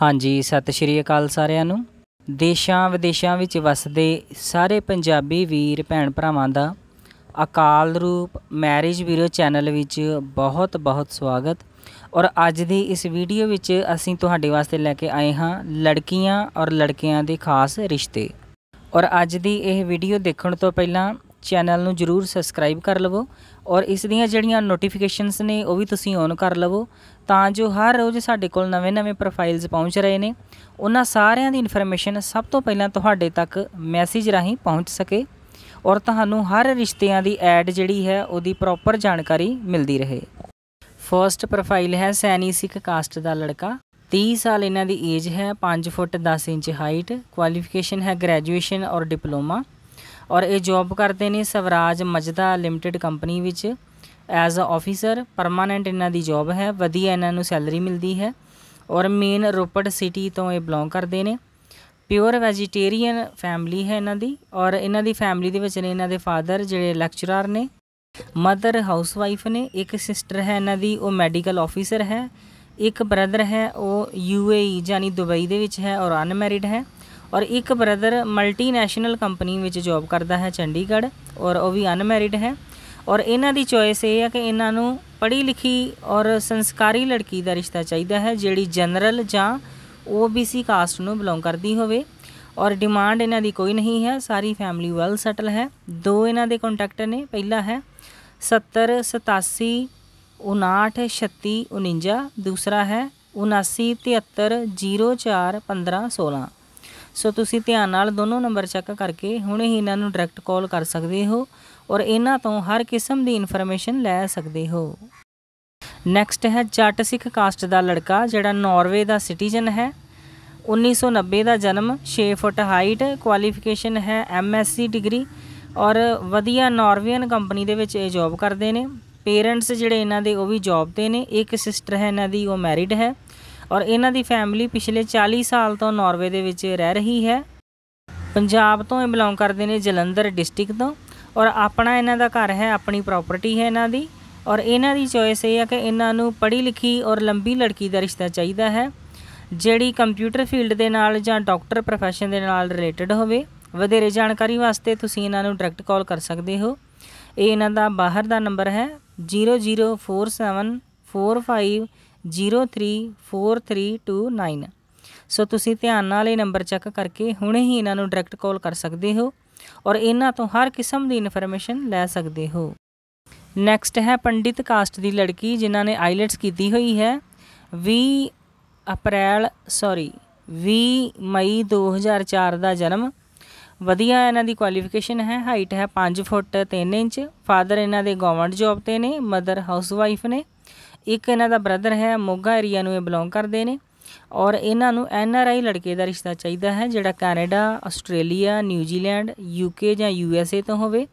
ਹਾਂਜੀ ਸਤਿ ਸ਼੍ਰੀ ਅਕਾਲ ਸਾਰਿਆਂ ਨੂੰ ਦੇਸ਼ਾਂ ਵਿਦੇਸ਼ਾਂ ਵਿੱਚ ਵਸਦੇ ਸਾਰੇ ਪੰਜਾਬੀ ਵੀਰ ਭੈਣ ਭਰਾਵਾਂ ਦਾ ਅਕਾਲ ਰੂਪ ਮੈਰਿਜ ਵੀਰੋ ਚੈਨਲ ਵਿੱਚ ਬਹੁਤ ਬਹੁਤ ਸਵਾਗਤ ਔਰ ਅੱਜ ਦੀ ਇਸ ਵੀਡੀਓ ਵਿੱਚ ਅਸੀਂ ਤੁਹਾਡੇ ਵਾਸਤੇ ਲੈ ਕੇ ਆਏ ਹਾਂ ਲੜਕੀਆਂ ਔਰ ਲੜਕਿਆਂ ਦੇ ਖਾਸ ਰਿਸ਼ਤੇ ਔਰ ਅੱਜ ਦੀ ਇਹ ਵੀਡੀਓ ਦੇਖਣ ਤੋਂ ਪਹਿਲਾਂ ਚੈਨਲ ਨੂੰ ਜਰੂਰ ਸਬਸਕ੍ਰਾਈਬ ਕਰ ਲਵੋ ਔਰ ਇਸ ਦੀਆਂ ਜਿਹੜੀਆਂ ਨੋਟੀਫਿਕੇਸ਼ਨਸ ਨੇ ਉਹ ਵੀ ਤੁਸੀਂ ਔਨ ਕਰ ਲਵੋ ਤਾਂ ਜੋ ਹਰ ਰੋਜ਼ ਸਾਡੇ ਕੋਲ ਨਵੇਂ-ਨਵੇਂ ਪ੍ਰੋਫਾਈਲਸ ਪਹੁੰਚ ਰਹੇ ਨੇ ਉਹਨਾਂ ਸਾਰਿਆਂ ਦੀ ਇਨਫੋਰਮੇਸ਼ਨ ਸਭ ਤੋਂ ਪਹਿਲਾਂ ਤੁਹਾਡੇ ਤੱਕ ਮੈਸੇਜ ਰਾਹੀਂ ਪਹੁੰਚ ਸਕੇ ਔਰ ਤੁਹਾਨੂੰ ਹਰ ਰਿਸ਼ਤਿਆਂ ਦੀ ਐਡ ਜਿਹੜੀ ਹੈ ਉਹਦੀ ਪ੍ਰੋਪਰ ਜਾਣਕਾਰੀ ਮਿਲਦੀ ਰਹੇ ਫਰਸਟ ਪ੍ਰੋਫਾਈਲ ਹੈ ਸੈਨੀ ਸਿੱਖ ਕਾਸਟ ਦਾ ਲੜਕਾ 30 ਸਾਲ ਇਹਨਾਂ ਦੀ ਏਜ ਹੈ 5 ਫੁੱਟ 10 ਇੰਚ ਹਾਈਟ ਕੁਆਲੀਫਿਕੇਸ਼ਨ ਹੈ ਗ੍ਰੈਜੂਏਸ਼ਨ ਔਰ ਡਿਪਲੋਮਾ ਔਰ ਇਹ ਜੌਬ ਕਰਦੇ ਨੇ ਸਵਰਾਜ ਮਜਦਾ ਲਿਮਟਿਡ ਕੰਪਨੀ ਵਿੱਚ ਐਜ਼ ਅ ਆਫੀਸਰ ਪਰਮਾਨੈਂਟ ਇਹਨਾਂ ਦੀ ਜੌਬ ਹੈ ਵਧੀਆ ਇਹਨਾਂ ਨੂੰ ਸੈਲਰੀ ਮਿਲਦੀ ਹੈ ਔਰ ਮੇਨ ਰੋਪੜ ਸਿਟੀ ਤੋਂ ਇਹ ਬਿਲੋਂਗ ਕਰਦੇ ਨੇ ਪਿਓਰ ਵੈਜੀਟੇਰੀਅਨ ਫੈਮਿਲੀ ਹੈ ਇਹਨਾਂ ਦੀ ਔਰ ਇਹਨਾਂ ਦੀ ਫੈਮਿਲੀ ਦੇ ਵਿੱਚ ਨੇ ਇਹਨਾਂ ਦੇ ਫਾਦਰ ਜਿਹੜੇ ਲੈਕਚਰਰ ਨੇ ਮਦਰ ਹਾਊਸਵਾਈਫ ਨੇ ਇੱਕ ਸਿਸਟਰ ਹੈ ਇਹਨਾਂ ਦੀ ਉਹ ਮੈਡੀਕਲ ਆਫੀਸਰ ਹੈ ਇੱਕ ਬ੍ਰਦਰ ਹੈ ਉਹ ਯੂਏਈ ਯਾਨੀ e ਦੁਬਈ ਦੇ ਵਿੱਚ ਹੈ ਔਰ ਅਨਮੈਰਿਡ ਹੈ ਔਰ ਇੱਕ ਬ੍ਰਦਰ ਮਲਟੀਨੈਸ਼ਨਲ ਕੰਪਨੀ ਵਿੱਚ ਜੌਬ ਕਰਦਾ ਹੈ ਚੰਡੀਗੜ੍ਹ ਔਰ ਉਹ ਵੀ ਅਨਮੈਰਿਡ ਹੈ ਔਰ ਇਹਨਾਂ ਦੀ ਚੋਇਸ ਇਹ ਹੈ ਕਿ ਇਹਨਾਂ ਨੂੰ ਪੜ੍ਹੀ ਲਿਖੀ ਔਰ ਸੰਸਕਾਰੀ ਲੜਕੀ ਦਾ ਰਿਸ਼ਤਾ ਚਾਹੀਦਾ ਹੈ ਜਿਹੜੀ ਜਨਰਲ ਜਾਂ ਓਬੀਸੀ ਕਾਸਟ ਨੂੰ ਬਿਲੋਂਗ ਕਰਦੀ ਹੋਵੇ ਔਰ ਡਿਮਾਂਡ ਇਹਨਾਂ ਦੀ ਕੋਈ ਨਹੀਂ ਹੈ ਸਾਰੀ ਫੈਮਿਲੀ ਵੈਲ ਸੈਟਲ ਹੈ ਦੋ ਇਹਨਾਂ ਦੇ ਕੰਟੈਕਟ ਨੇ ਪਹਿਲਾ ਹੈ 70 87 59 36 49 ਦੂਸਰਾ ਹੈ 79 73 04 15 16 ਸੋ ਤੁਸੀਂ ਧਿਆਨ ਨਾਲ ਦੋਨੋਂ ਨੰਬਰ ਚੈੱਕ ਕਰਕੇ ਹੁਣੇ ਹੀ ਇਹਨਾਂ ਨੂੰ ਡਾਇਰੈਕਟ ਕਾਲ ਕਰ ਸਕਦੇ ਹੋ ਔਰ ਇਹਨਾਂ ਤੋਂ ਹਰ ਕਿਸਮ ਦੀ ਇਨਫੋਰਮੇਸ਼ਨ ਲੈ ਸਕਦੇ ਹੋ ਨੈਕਸਟ ਹੈ ਜੱਟ ਸਿੱਖ ਕਾਸਟ ਦਾ ਲੜਕਾ ਜਿਹੜਾ ਨਾਰਵੇ ਦਾ ਸਿਟੀਜ਼ਨ ਹੈ 1990 ਦਾ ਜਨਮ 6 ਫੁੱਟ ਹਾਈਟ ਕੁਆਲੀਫਿਕੇਸ਼ਨ ਹੈ ਐਮਐਸਸੀ ਡਿਗਰੀ ਔਰ ਵਧੀਆ ਨਾਰਵੇਅਨ ਕੰਪਨੀ ਦੇ ਵਿੱਚ ਇਹ ਜੌਬ ਕਰਦੇ ਨੇ ਪੇਰੈਂਟਸ ਜਿਹੜੇ ਇਹਨਾਂ ਦੇ ਉਹ ਵੀ ਜੌਬ ਤੇ ਨੇ ਇੱਕ ਸਿਸਟਰ ਹੈ ਇਹਨਾਂ ਦੀ ਉਹ ਮੈਰਿਡ ਹੈ ਔਰ ਇਹਨਾਂ ਦੀ ਫੈਮਿਲੀ ਪਿਛਲੇ 40 ਸਾਲ ਤੋਂ ਨਾਰਵੇ ਦੇ ਵਿੱਚ ਰਹਿ ਰਹੀ ਹੈ ਪੰਜਾਬ ਤੋਂ ਇਹ ਬਿਲੋਂਗ ਕਰਦੇ ਨੇ ਜਲੰਧਰ ਡਿਸਟ੍ਰਿਕਟ ਤੋਂ ਔਰ ਆਪਣਾ ਇਹਨਾਂ ਦਾ ਘਰ ਹੈ ਆਪਣੀ ਪ੍ਰਾਪਰਟੀ ਹੈ ਇਹਨਾਂ ਦੀ ਔਰ ਇਹਨਾਂ ਦੀ ਚੋਇਸ ਇਹ ਹੈ ਕਿ ਇਹਨਾਂ ਨੂੰ ਪੜ੍ਹੀ ਲਿਖੀ ਔਰ ਲੰਬੀ ਲੜਕੀ ਦਾ ਰਿਸ਼ਤਾ ਚਾਹੀਦਾ ਹੈ ਜਿਹੜੀ ਕੰਪਿਊਟਰ ਫੀਲਡ ਦੇ ਨਾਲ ਜਾਂ ਡਾਕਟਰ profession ਦੇ ਨਾਲ ਰਿਲੇਟਡ ਹੋਵੇ ਵਧੇਰੇ ਜਾਣਕਾਰੀ ਵਾਸਤੇ ਤੁਸੀਂ ਇਹਨਾਂ ਨੂੰ ਡਾਇਰੈਕਟ ਕਾਲ ਕਰ ਸਕਦੇ ਹੋ ਇਹ ਇਹਨਾਂ ਦਾ ਬਾਹਰ ਦਾ ਨੰਬਰ ਹੈ 004745 034329 ਸੋ ਤੁਸੀਂ ਧਿਆਨ ਨਾਲ ਇਹ ਨੰਬਰ ਚੈੱਕ ਕਰਕੇ ਹੁਣੇ ਹੀ ਇਹਨਾਂ ਨੂੰ ਡਾਇਰੈਕਟ ਕਾਲ ਕਰ ਸਕਦੇ ਹੋ ਔਰ ਇਹਨਾਂ ਤੋਂ ਹਰ ਕਿਸਮ ਦੀ ਇਨਫੋਰਮੇਸ਼ਨ ਲੈ ਸਕਦੇ ਹੋ ਨੈਕਸਟ ਹੈ ਪੰਡਿਤ ਕਾਸਟ ਦੀ ਲੜਕੀ ਜਿਨ੍ਹਾਂ ਨੇ ਆਈਲੈਟਸ ਕੀਤੀ ਹੋਈ ਹੈ 20 ਅਪ੍ਰੈਲ ਸੌਰੀ 20 ਮਈ 2004 ਦਾ ਜਨਮ ਵਧੀਆ ਇਹਨਾਂ ਦੀ ਕੁਆਲੀਫਿਕੇਸ਼ਨ ਹੈ ਹਾਈਟ ਹੈ 5 ਫੁੱਟ 3 ਇੰਚ ਫਾਦਰ ਇਹਨਾਂ ਦੇ ਗਵਰਨਮੈਂਟ ਜੌਬ ਤੇ ਨੇ ਮਦਰ ਹਾਊਸਵਾਈਫ ਨੇ ਇੱਕ ਇਹਨਾਂ ਦਾ ਬ੍ਰਦਰ ਹੈ ਮੋਗਾ ਏਰੀਆ ਨੂੰ ਇਹ ਬਿਲੋਂਗ ਕਰਦੇ ਨੇ ਔਰ ਇਹਨਾਂ ਨੂੰ ਐਨ ਆਰ ਆਈ ਲੜਕੇ ਦਾ ਰਿਸ਼ਤਾ ਚਾਹੀਦਾ ਹੈ ਜਿਹੜਾ ਕੈਨੇਡਾ ਆਸਟ੍ਰੇਲੀਆ ਨਿਊਜ਼ੀਲੈਂਡ ਯੂਕੇ ਜਾਂ ਯੂ ਐਸ ਏ ਤੋਂ ਹੋਵੇ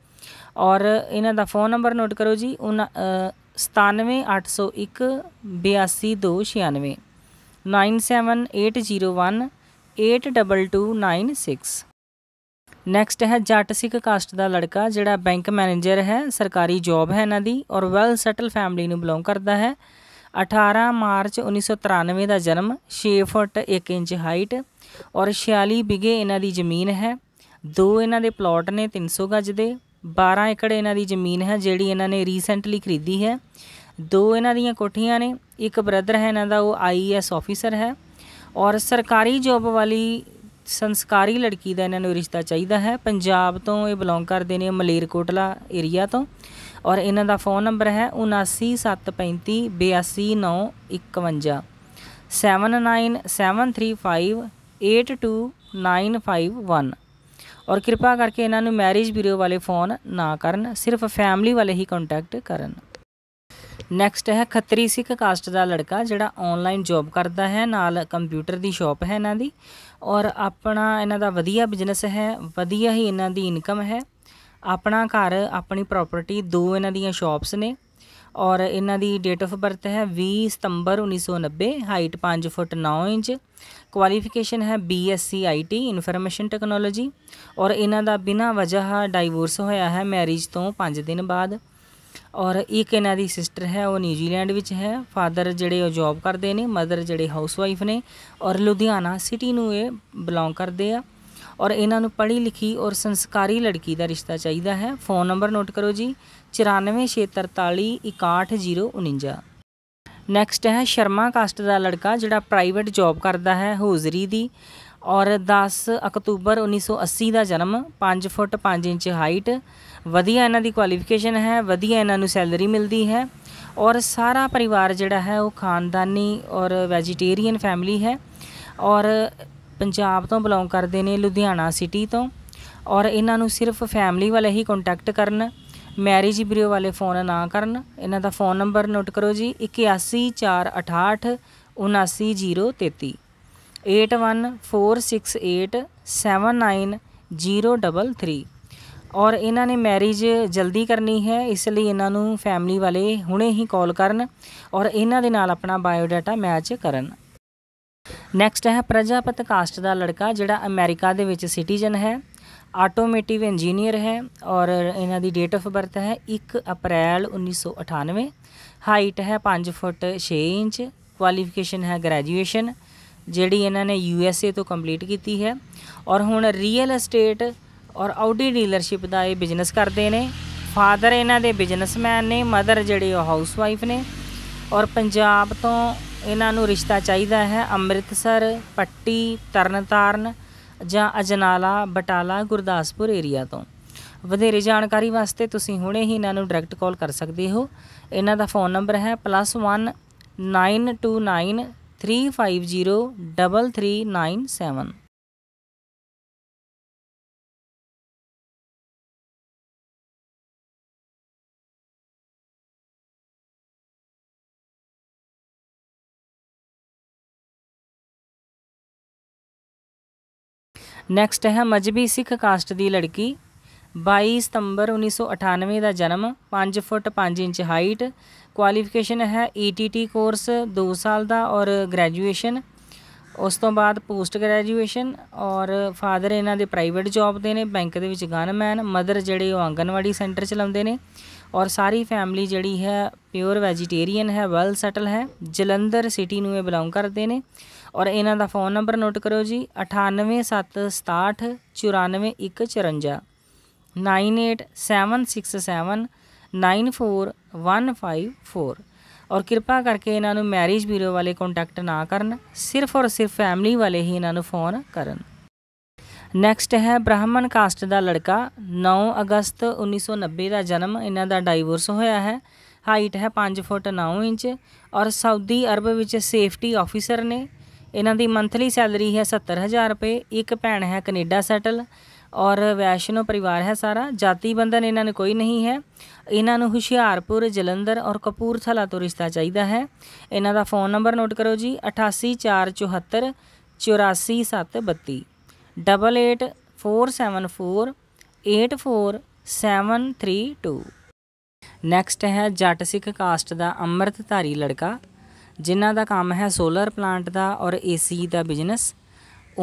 ਔਰ ਇਹਨਾਂ ਦਾ ਫੋਨ ਨੰਬਰ ਨੋਟ ਕਰੋ ਜੀ 9780182296 97801822996 ਨੈਕਸਟ ਹੈ ਜੱਟ ਸਿੱਖ ਕਾਸਟ ਦਾ ਲੜਕਾ ਜਿਹੜਾ ਬੈਂਕ ਮੈਨੇਜਰ ਹੈ ਸਰਕਾਰੀ ਜੌਬ ਹੈ ਇਹਨਾਂ ਦੀ ਔਰ ਵੈਲ ਸੈਟਲ ਫੈਮਿਲੀ ਨੂੰ ਬਿਲੋਂਗ ਕਰਦਾ ਹੈ 18 ਮਾਰਚ 1993 ਦਾ ਜਨਮ 6 ਫੁੱਟ 1 ਇੰਚ ਹਾਈਟ ਔਰ 46 ਬਿਗੇ ਇਹਨਾਂ ਦੀ ਜ਼ਮੀਨ ਹੈ ਦੋ ਇਹਨਾਂ ਦੇ ਪਲਾਟ ਨੇ 300 ਗੱਜ ਦੇ 12 ਏਕੜ ਇਹਨਾਂ ਦੀ ਜ਼ਮੀਨ ਹੈ ਜਿਹੜੀ ਇਹਨਾਂ ਨੇ ਰੀਸੈਂਟਲੀ ਖਰੀਦੀ ਹੈ ਦੋ ਇਹਨਾਂ ਦੀਆਂ ਕੋਠੀਆਂ ਨੇ ਇੱਕ ਬ੍ਰਦਰ ਹੈ ਇਹਨਾਂ ਦਾ ਉਹ ਆਈਐਸ ਆਫੀਸਰ e ਹੈ ਔਰ ਸਰਕਾਰੀ ਜੌਬ ਵਾਲੀ ਸੰਸਕਾਰੀ ਲੜਕੀ ਦਾ ਇਹਨਾਂ ਨੂੰ ਰਿਸ਼ਤਾ ਚਾਹੀਦਾ ਹੈ ਪੰਜਾਬ ਤੋਂ ਇਹ ਬਿਲੋਂਗ ਕਰਦੇ ਨੇ ਮਲੇਰਕੋਟਲਾ ਏਰੀਆ ਤੋਂ ਔਰ ਇਹਨਾਂ ਦਾ ਫੋਨ ਨੰਬਰ ਹੈ 7975382951 7973582951 ਔਰ ਕਿਰਪਾ ਕਰਕੇ ਇਹਨਾਂ ਨੂੰ ਮੈਰਿਜ ਬਿਊਰੋ ਵਾਲੇ ਫੋਨ ਨਾ ਕਰਨ ਸਿਰਫ ਫੈਮਿਲੀ ਵਾਲੇ ਹੀ ਕੰਟੈਕਟ ਕਰਨ ਨੈਕਸਟ ਹੈ ਖੱਤਰੀ ਸਿੱਖ ਕਾਸਟ ਦਾ ਲੜਕਾ ਜਿਹੜਾ ਆਨਲਾਈਨ ਜੌਬ ਕਰਦਾ ਹੈ ਨਾਲ ਕੰਪਿਊਟਰ ਦੀ ਸ਼ਾਪ ਹੈ ਇਹਨਾਂ ਦੀ ਔਰ ਆਪਣਾ ਇਹਨਾਂ ਦਾ ਵਧੀਆ ਬਿਜ਼ਨਸ ਹੈ ਵਧੀਆ ਹੀ ਇਹਨਾਂ ਦੀ ਇਨਕਮ ਹੈ ਆਪਣਾ ਘਰ ਆਪਣੀ ਪ੍ਰਾਪਰਟੀ ਦੋ ਇਹਨਾਂ ਦੀਆਂ ਸ਼ਾਪਸ ਨੇ ਔਰ ਇਹਨਾਂ ਦੀ ਡੇਟ ਆਫ ਬਰਥ ਹੈ 20 ਸਤੰਬਰ 1990 ਹਾਈਟ 5 ਫੁੱਟ 9 ਇੰਚ ਕੁਆਲੀਫਿਕੇਸ਼ਨ ਹੈ ਬੀਐਸਸੀ ਆਈਟੀ ਇਨਫੋਰਮੇਸ਼ਨ ਟੈਕਨੋਲੋਜੀ ਔਰ ਇਹਨਾਂ ਦਾ ਬਿਨਾਂ ਵਜ੍ਹਾ ਡਾਈਵੋਰਸ ਹੋਇਆ ਹੈ ਮੈਰਿਜ ਤੋਂ 5 ਦਿਨ ਬਾਅਦ ਔਰ ਇੱਕ ਇਹਨਾਂ ਦੀ ਸਿਸਟਰ ਹੈ ਉਹ ਨਿਊਜ਼ੀਲੈਂਡ ਵਿੱਚ ਹੈ ਫਾਦਰ ਜਿਹੜੇ ਉਹ ਜੌਬ ਕਰਦੇ ਨੇ ਮਦਰ ਜਿਹੜੇ ਹਾਊਸਵਾਈਫ ਨੇ ਔਰ ਲੁਧਿਆਣਾ ਸਿਟੀ ਨੂੰ ਇਹ ਬਿਲੋਂਗ ਕਰਦੇ ਆ ਔਰ ਇਹਨਾਂ ਨੂੰ ਪੜ੍ਹੀ ਲਿਖੀ ਔਰ ਸੰਸਕਾਰੀ ਲੜਕੀ ਦਾ ਰਿਸ਼ਤਾ ਚਾਹੀਦਾ ਹੈ ਫੋਨ ਨੰਬਰ ਨੋਟ ਕਰੋ ਜੀ 9463418049 ਨੈਕਸਟ ਹੈ ਸ਼ਰਮਾ ਕਾਸਟ ਦਾ ਲੜਕਾ ਜਿਹੜਾ ਪ੍ਰਾਈਵੇਟ ਜੌਬ ਕਰਦਾ ਹੈ ਹੌਜ਼ਰੀ ਦੀ ਔਰ 10 ਅਕਤੂਬਰ 1980 ਦਾ ਜਨਮ 5 ਫੁੱਟ 5 ਇੰਚ ਹਾਈਟ ਵਧੀਆ ਇਹਨਾਂ ਦੀ ਕੁਆਲੀਫਿਕੇਸ਼ਨ ਹੈ ਵਧੀਆ ਇਹਨਾਂ ਨੂੰ ਸੈਲਰੀ ਮਿਲਦੀ ਹੈ ਔਰ ਸਾਰਾ ਪਰਿਵਾਰ ਜਿਹੜਾ ਹੈ ਉਹ ਖਾਨਦਾਨੀ ਔਰ ਵੈਜੀਟੇਰੀਅਨ ਫੈਮਿਲੀ ਹੈ ਔਰ ਪੰਜਾਬ ਤੋਂ ਬਿਲੋਂਗ ਕਰਦੇ ਨੇ ਲੁਧਿਆਣਾ ਸਿਟੀ ਤੋਂ ਔਰ ਇਹਨਾਂ ਨੂੰ ਸਿਰਫ ਫੈਮਿਲੀ ਵਾਲੇ ਹੀ ਕੰਟੈਕਟ ਕਰਨ ਮੈਰਿਜ ਬਿਰੋ ਵਾਲੇ ਫੋਨ ਨਾ ਕਰਨ ਇਹਨਾਂ ਦਾ ਫੋਨ ਨੰਬਰ ਨੋਟ ਕਰੋ ਜੀ 8146879033 8146879033 ਔਰ ਇਹਨਾਂ ਨੇ ਮੈਰਿਜ ਜਲਦੀ ਕਰਨੀ ਹੈ ਇਸ ਲਈ ਇਹਨਾਂ ਨੂੰ ਫੈਮਿਲੀ ਵਾਲੇ ਹੁਣੇ ਹੀ ਕਾਲ ਕਰਨ ਔਰ ਇਹਨਾਂ ਦੇ ਨਾਲ ਆਪਣਾ ਬਾਇਓਡਾਟਾ ਮੈਚ ਕਰਨ ਨੈਕਸਟ ਹੈ ਪ੍ਰਜਾਪਤ ਕਾਸਟ ਦਾ ਲੜਕਾ ਜਿਹੜਾ ਅਮਰੀਕਾ ਦੇ ਵਿੱਚ ਸਿਟੀਜ਼ਨ ਹੈ ਆਟੋਮੇਟਿਵ ਇੰਜੀਨੀਅਰ ਹੈ ਔਰ ਇਹਨਾਂ ਦੀ ਡੇਟ ਆਫ ਬਰਥ ਹੈ 1 ਅਪ੍ਰੈਲ 1998 ਹਾਈਟ ਹੈ 5 ਫੁੱਟ 6 ਇੰਚ ਕੁਆਲੀਫਿਕੇਸ਼ਨ ਹੈ ਗ੍ਰੈਜੂਏਸ਼ਨ ਜਿਹੜੀ ਇਹਨਾਂ ਨੇ ਯੂਐਸਏ ਤੋਂ ਕੰਪਲੀਟ ਕੀਤੀ ਹੈ ਔਰ ਹੁਣ ਰੀਅਲ ਅਸਟੇਟ ਔਰ ਆਡੀ ਡੀਲਰਸ਼ਿਪ ਦਾ ਇਹ ਬਿਜ਼ਨਸ ਕਰਦੇ ਨੇ ਫਾਦਰ ਇਹਨਾਂ ਦੇ ਬਿਜ਼ਨਸਮੈਨ ਨੇ ਮਦਰ ਜਿਹੜੀ ਉਹ ਹਾਊਸਵਾਈਫ ਨੇ ਔਰ ਪੰਜਾਬ ਤੋਂ ਇਹਨਾਂ ਨੂੰ ਰਿਸ਼ਤਾ ਚਾਹੀਦਾ ਹੈ ਅੰਮ੍ਰਿਤਸਰ ਪੱਟੀ ਤਰਨਤਾਰਨ ਜਾਂ ਅਜਨਾਲਾ ਬਟਾਲਾ ਗੁਰਦਾਸਪੁਰ ਏਰੀਆ ਤੋਂ ਵਧੇਰੇ ਜਾਣਕਾਰੀ ਵਾਸਤੇ ਤੁਸੀਂ ਹੁਣੇ ਹੀ ਇਹਨਾਂ ਨੂੰ ਡਾਇਰੈਕਟ ਕਾਲ ਕਰ ਸਕਦੇ ਹੋ ਇਹਨਾਂ ਦਾ ਫੋਨ ਨੰਬਰ ਹੈ +1 929 ਨੈਕਸਟ ਹੈ ਮਜਬੀ ਸਿੱਖ ਕਾਸਟ ਦੀ ਲੜਕੀ 22 ਸਤੰਬਰ 1998 ਦਾ ਜਨਮ 5 ਫੁੱਟ 5 ਇੰਚ ਹਾਈਟ ਕੁਆਲੀਫਿਕੇਸ਼ਨ ਹੈ ਈਟੀਟੀ ਕੋਰਸ 2 ਸਾਲ ਦਾ ਔਰ ਗ੍ਰੈਜੂਏਸ਼ਨ ਉਸ ਤੋਂ ਬਾਅਦ ਪੋਸਟ ਗ੍ਰੈਜੂਏਸ਼ਨ ਔਰ ਫਾਦਰ ਇਹਨਾਂ ਦੇ ਪ੍ਰਾਈਵੇਟ ਜੌਬ ਦੇ ਨੇ ਬੈਂਕ ਦੇ ਵਿੱਚ ਗਨਮੈਨ ਮਦਰ ਜਿਹੜੇ ਉਹ ਆਂਗਨਵਾੜੀ ਸੈਂਟਰ ਚਲਾਉਂਦੇ ਨੇ ਔਰ ਸਾਰੀ ਫੈਮਿਲੀ ਜਿਹੜੀ ਹੈ ਪਿਓਰ ਵੈਜੀਟੇਰੀਅਨ ਹੈ ਵੈਲ ਸੈਟਲ ਹੈ ਜਲੰਧਰ ਸਿਟੀ ਨੂੰ ਇਹ ਬਿਲੋਂਗ ਕਰਦੇ ਨੇ ਔਰ ਇਹਨਾਂ ਦਾ ਫੋਨ ਨੰਬਰ ਨੋਟ ਕਰੋ ਜੀ 9876694154 9876794154 ਔਰ ਕਿਰਪਾ ਕਰਕੇ ਇਹਨਾਂ ਨੂੰ ਮੈਰਿਜ ਬਿਊਰੋ ਵਾਲੇ ਕੰਟੈਕਟ ਨਾ ਕਰਨ ਸਿਰਫ ਔਰ ਸਿਰਫ ਫੈਮਿਲੀ ਵਾਲੇ ਹੀ ਇਹਨਾਂ ਨੂੰ ਫੋਨ ਕਰਨ ਨੈਕਸਟ ਹੈ ਬ੍ਰਾਹਮਣ ਕਾਸਟ ਦਾ ਲੜਕਾ 9 ਅਗਸਤ 1990 ਦਾ ਜਨਮ ਇਹਨਾਂ ਦਾ ਡਾਈਵੋਰਸ ਹੋਇਆ ਹੈ ਹਾਈਟ ਹੈ 5 ਫੁੱਟ 9 ਇੰਚ ਔਰ ਸਾਊਦੀ ਅਰਬ ਵਿੱਚ ਸੇਫਟੀ ਆਫੀਸਰ ਨੇ ਇਹਨਾਂ ਦੀ ਮੰਥਲੀ ਸੈਲਰੀ ਹੈ 70000 ਰੁਪਏ ਇੱਕ ਭੈਣ ਹੈ ਕੈਨੇਡਾ ਸੈਟਲ ਔਰ ਵੈਸ਼ਨੋ ਪਰਿਵਾਰ ਹੈ ਸਾਰਾ ਜਾਤੀ ਬੰਧਨ ਇਹਨਾਂ ਨੂੰ ਕੋਈ ਨਹੀਂ ਹੈ ਇਹਨਾਂ ਨੂੰ ਹੁਸ਼ਿਆਰਪੁਰ ਜਲੰਧਰ ਔਰ ਕਪੂਰਥਲਾ ਤੋਂ ਰਿਸ਼ਤਾ ਚਾਹੀਦਾ ਹੈ ਇਹਨਾਂ ਦਾ ਫੋਨ ਨੰਬਰ ਨੋਟ ਕਰੋ ਜੀ 88474 84732 ਨੈਕਸਟ ਹੈ ਜੱਟ ਸਿੱਖ ਕਾਸਟ ਦਾ ਅੰਮ੍ਰਿਤਧਾਰੀ ਲੜਕਾ ਜਿਨ੍ਹਾਂ ਦਾ ਕੰਮ ਹੈ ਸੋਲਰ ਪਲਾਂਟ ਦਾ ਔਰ ਏਸੀ ਦਾ ਬਿਜ਼ਨਸ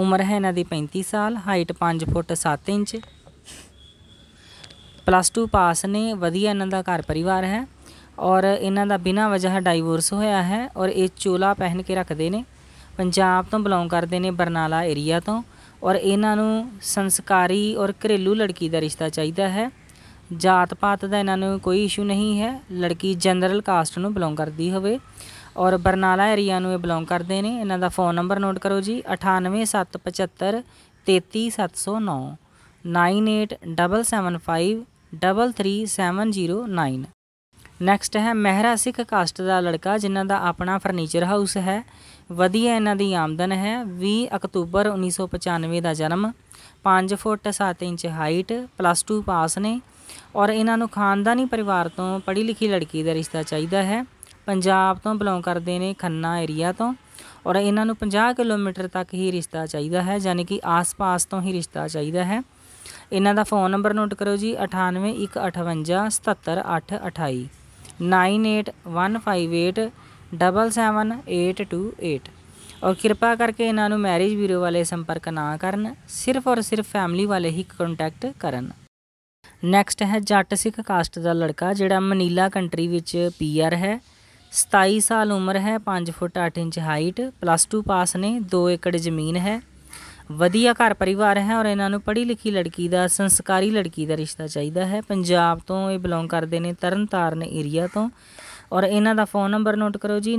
ਉਮਰ ਹੈ ਇਹਨਾਂ ਦੀ 35 ਸਾਲ height 5 foot 7 inch plus 2 pass ਨੇ ਵਧੀਆ ਇਹਨਾਂ ਦਾ ਘਰ ਪਰਿਵਾਰ ਹੈ ਔਰ ਇਹਨਾਂ ਦਾ ਬਿਨਾਂ ਵਜ੍ਹਾ ਡਾਈਵੋਰਸ ਹੋਇਆ ਹੈ ਔਰ ਇਹ ਚੋਲਾ ਪਹਿਨ ਕੇ ਰੱਖਦੇ ਨੇ ਪੰਜਾਬ ਤੋਂ ਬਿਲੋਂਗ ਕਰਦੇ ਨੇ ਬਰਨਾਲਾ ਏਰੀਆ ਤੋਂ ਔਰ ਇਹਨਾਂ ਨੂੰ ਸੰਸਕਾਰੀ ਔਰ ਘਰੇਲੂ ਲੜਕੀ ਦਾ ਰਿਸ਼ਤਾ ਚਾਹੀਦਾ ਹੈ ਜਾਤ ਪਾਤ ਦਾ ਇਹਨਾਂ ਨੂੰ ਕੋਈ ਇਸ਼ੂ ਨਹੀਂ ਹੈ ਲੜਕੀ ਜਨਰਲ ਕਾਸਟ ਨੂੰ ਬਿਲੋਂਗ ਕਰਦੀ ਹੋਵੇ ਔਰ ਬਰਨਾਲਾ ਏਰੀਆ ਨੂੰ ਇਹ ਬਿਲੋਂਗ ਕਰਦੇ ਨੇ ਇਹਨਾਂ ਦਾ ਫੋਨ ਨੰਬਰ ਨੋਟ ਕਰੋ ਜੀ 9877733709 9877533709 ਨੈਕਸਟ ਹੈ ਮਹਿਰਾ ਸਿੱਖ ਕਾਸਟ ਦਾ ਲੜਕਾ ਜਿਨ੍ਹਾਂ ਦਾ ਆਪਣਾ ਫਰਨੀਚਰ ਹਾਊਸ ਹੈ ਵਧੀਆ ਇਹਨਾਂ ਦੀ ਆਮਦਨ ਹੈ 20 ਅਕਤੂਬਰ 1995 ਦਾ ਜਨਮ 5 foot 7 inch height plus 2 pass ਨੇ ਔਰ ਇਹਨਾਂ ਨੂੰ ਖਾਨਦਾਨੀ ਪਰਿਵਾਰ ਤੋਂ ਪੜ੍ਹੀ ਲਿਖੀ ਲੜਕੀ ਦਾ ਰਿਸ਼ਤਾ ਚਾਹੀਦਾ ਹੈ ਪੰਜਾਬ ਤੋਂ ਬਿਲੋਂਗ ਕਰਦੇ ਨੇ ਖੰਨਾ ਏਰੀਆ ਤੋਂ ਔਰ ਇਹਨਾਂ ਨੂੰ 50 ਕਿਲੋਮੀਟਰ ਤੱਕ ਹੀ ਰਿਸ਼ਤਾ ਚਾਹੀਦਾ ਹੈ ਯਾਨੀ ਕਿ ਆਸ-ਪਾਸ ਤੋਂ ਹੀ ਰਿਸ਼ਤਾ ਚਾਹੀਦਾ ਹੈ ਇਹਨਾਂ ਦਾ ਫੋਨ ਨੰਬਰ ਨੋਟ ਕਰੋ ਜੀ 9815877828 9815877828 ਔਰ ਕਿਰਪਾ ਕਰਕੇ ਇਹਨਾਂ ਨੂੰ ਮੈਰਿਜ ਬਿਊਰੋ ਵਾਲੇ ਸੰਪਰਕ ਨਾ ਕਰਨ ਸਿਰਫ ਔਰ ਸਿਰਫ ਫੈਮਿਲੀ ਵਾਲੇ ਹੀ ਕੰਟੈਕਟ ਕਰਨ ਨੈਕਸਟ ਹੈ ਜੱਟ ਸਿੱਖ ਕਾਸਟ ਦਾ ਲੜਕਾ ਜਿਹੜਾ ਮਨੀਲਾ ਕੰਟਰੀ ਵਿੱਚ ਪੀਆਰ ਹੈ 27 ਸਾਲ ਉਮਰ ਹੈ 5 foot 8 inch height plus 2 pass ਨੇ 2 ਏਕੜ ਜ਼ਮੀਨ ਹੈ ਵਧੀਆ ਘਰ ਪਰਿਵਾਰ ਹੈ ਔਰ ਇਹਨਾਂ ਨੂੰ ਪੜ੍ਹੀ ਲਿਖੀ ਲੜਕੀ ਦਾ ਸੰਸਕਾਰੀ ਲੜਕੀ ਦਾ ਰਿਸ਼ਤਾ ਚਾਹੀਦਾ ਹੈ ਪੰਜਾਬ ਤੋਂ ਇਹ ਬਿਲੋਂਗ ਕਰਦੇ ਨੇ ਤਰਨਤਾਰਨ ਏਰੀਆ ਤੋਂ ਔਰ ਇਹਨਾਂ ਦਾ ਫੋਨ ਨੰਬਰ ਨੋਟ ਕਰੋ ਜੀ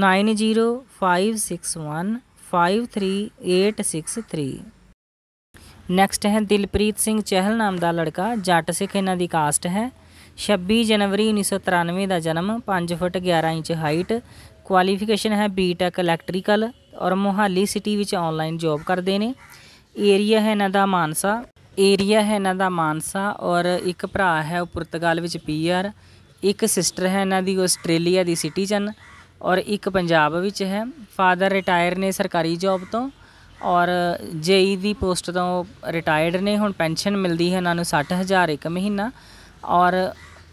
9561553863 9056153863 ਨੈਕਸਟ ਹੈ ਦਿਲਪ੍ਰੀਤ ਸਿੰਘ ਚਹਿਲ ਨਾਮ ਦਾ ਲੜਕਾ ਜੱਟ ਸਿੱਖ ਇਹਨਾਂ ਦੀ ਕਾਸਟ ਹੈ 26 ਜਨਵਰੀ 1993 ਦਾ ਜਨਮ 5 ਫੁੱਟ 11 ਇੰਚ ਹਾਈਟ ਕੁਆਲੀਫਿਕੇਸ਼ਨ ਹੈ ਬੀਟੈਕ ਇਲੈਕਟ੍ਰੀਕਲ ਔਰ ਮੋਹਾਲੀ ਸਿਟੀ ਵਿੱਚ ਆਨਲਾਈਨ ਜੌਬ ਕਰਦੇ ਨੇ ਏਰੀਆ ਹੈ ਇਹਨਾਂ ਦਾ ਮਾਨਸਾ ਏਰੀਆ ਹੈ ਇਹਨਾਂ ਦਾ ਮਾਨਸਾ ਔਰ ਇੱਕ ਭਰਾ ਹੈ ਉਹ ਪੁਰਤਗਾਲ ਵਿੱਚ ਪੀਆਰ ਇੱਕ ਸਿਸਟਰ ਹੈ ਇਹਨਾਂ ਦੀ ਆਸਟ੍ਰੇਲੀਆ ਦੀ ਸਿਟੀਜ਼ਨ ਔਰ ਇੱਕ ਪੰਜਾਬ ਵਿੱਚ ਹੈ ਫਾਦਰ ਰਿਟਾਇਰ ਨੇ ਸਰਕਾਰੀ ਜੌਬ ਤੋਂ ਔਰ ਜੇਈ e ਦੀ ਪੋਸਟ ਤੋਂ ਰਿਟਾਇਰਡ ਨੇ ਹੁਣ ਪੈਨਸ਼ਨ ਮਿਲਦੀ ਹੈ ਇਹਨਾਂ ਨੂੰ 60000 ਇੱਕ ਮਹੀਨਾ ਔਰ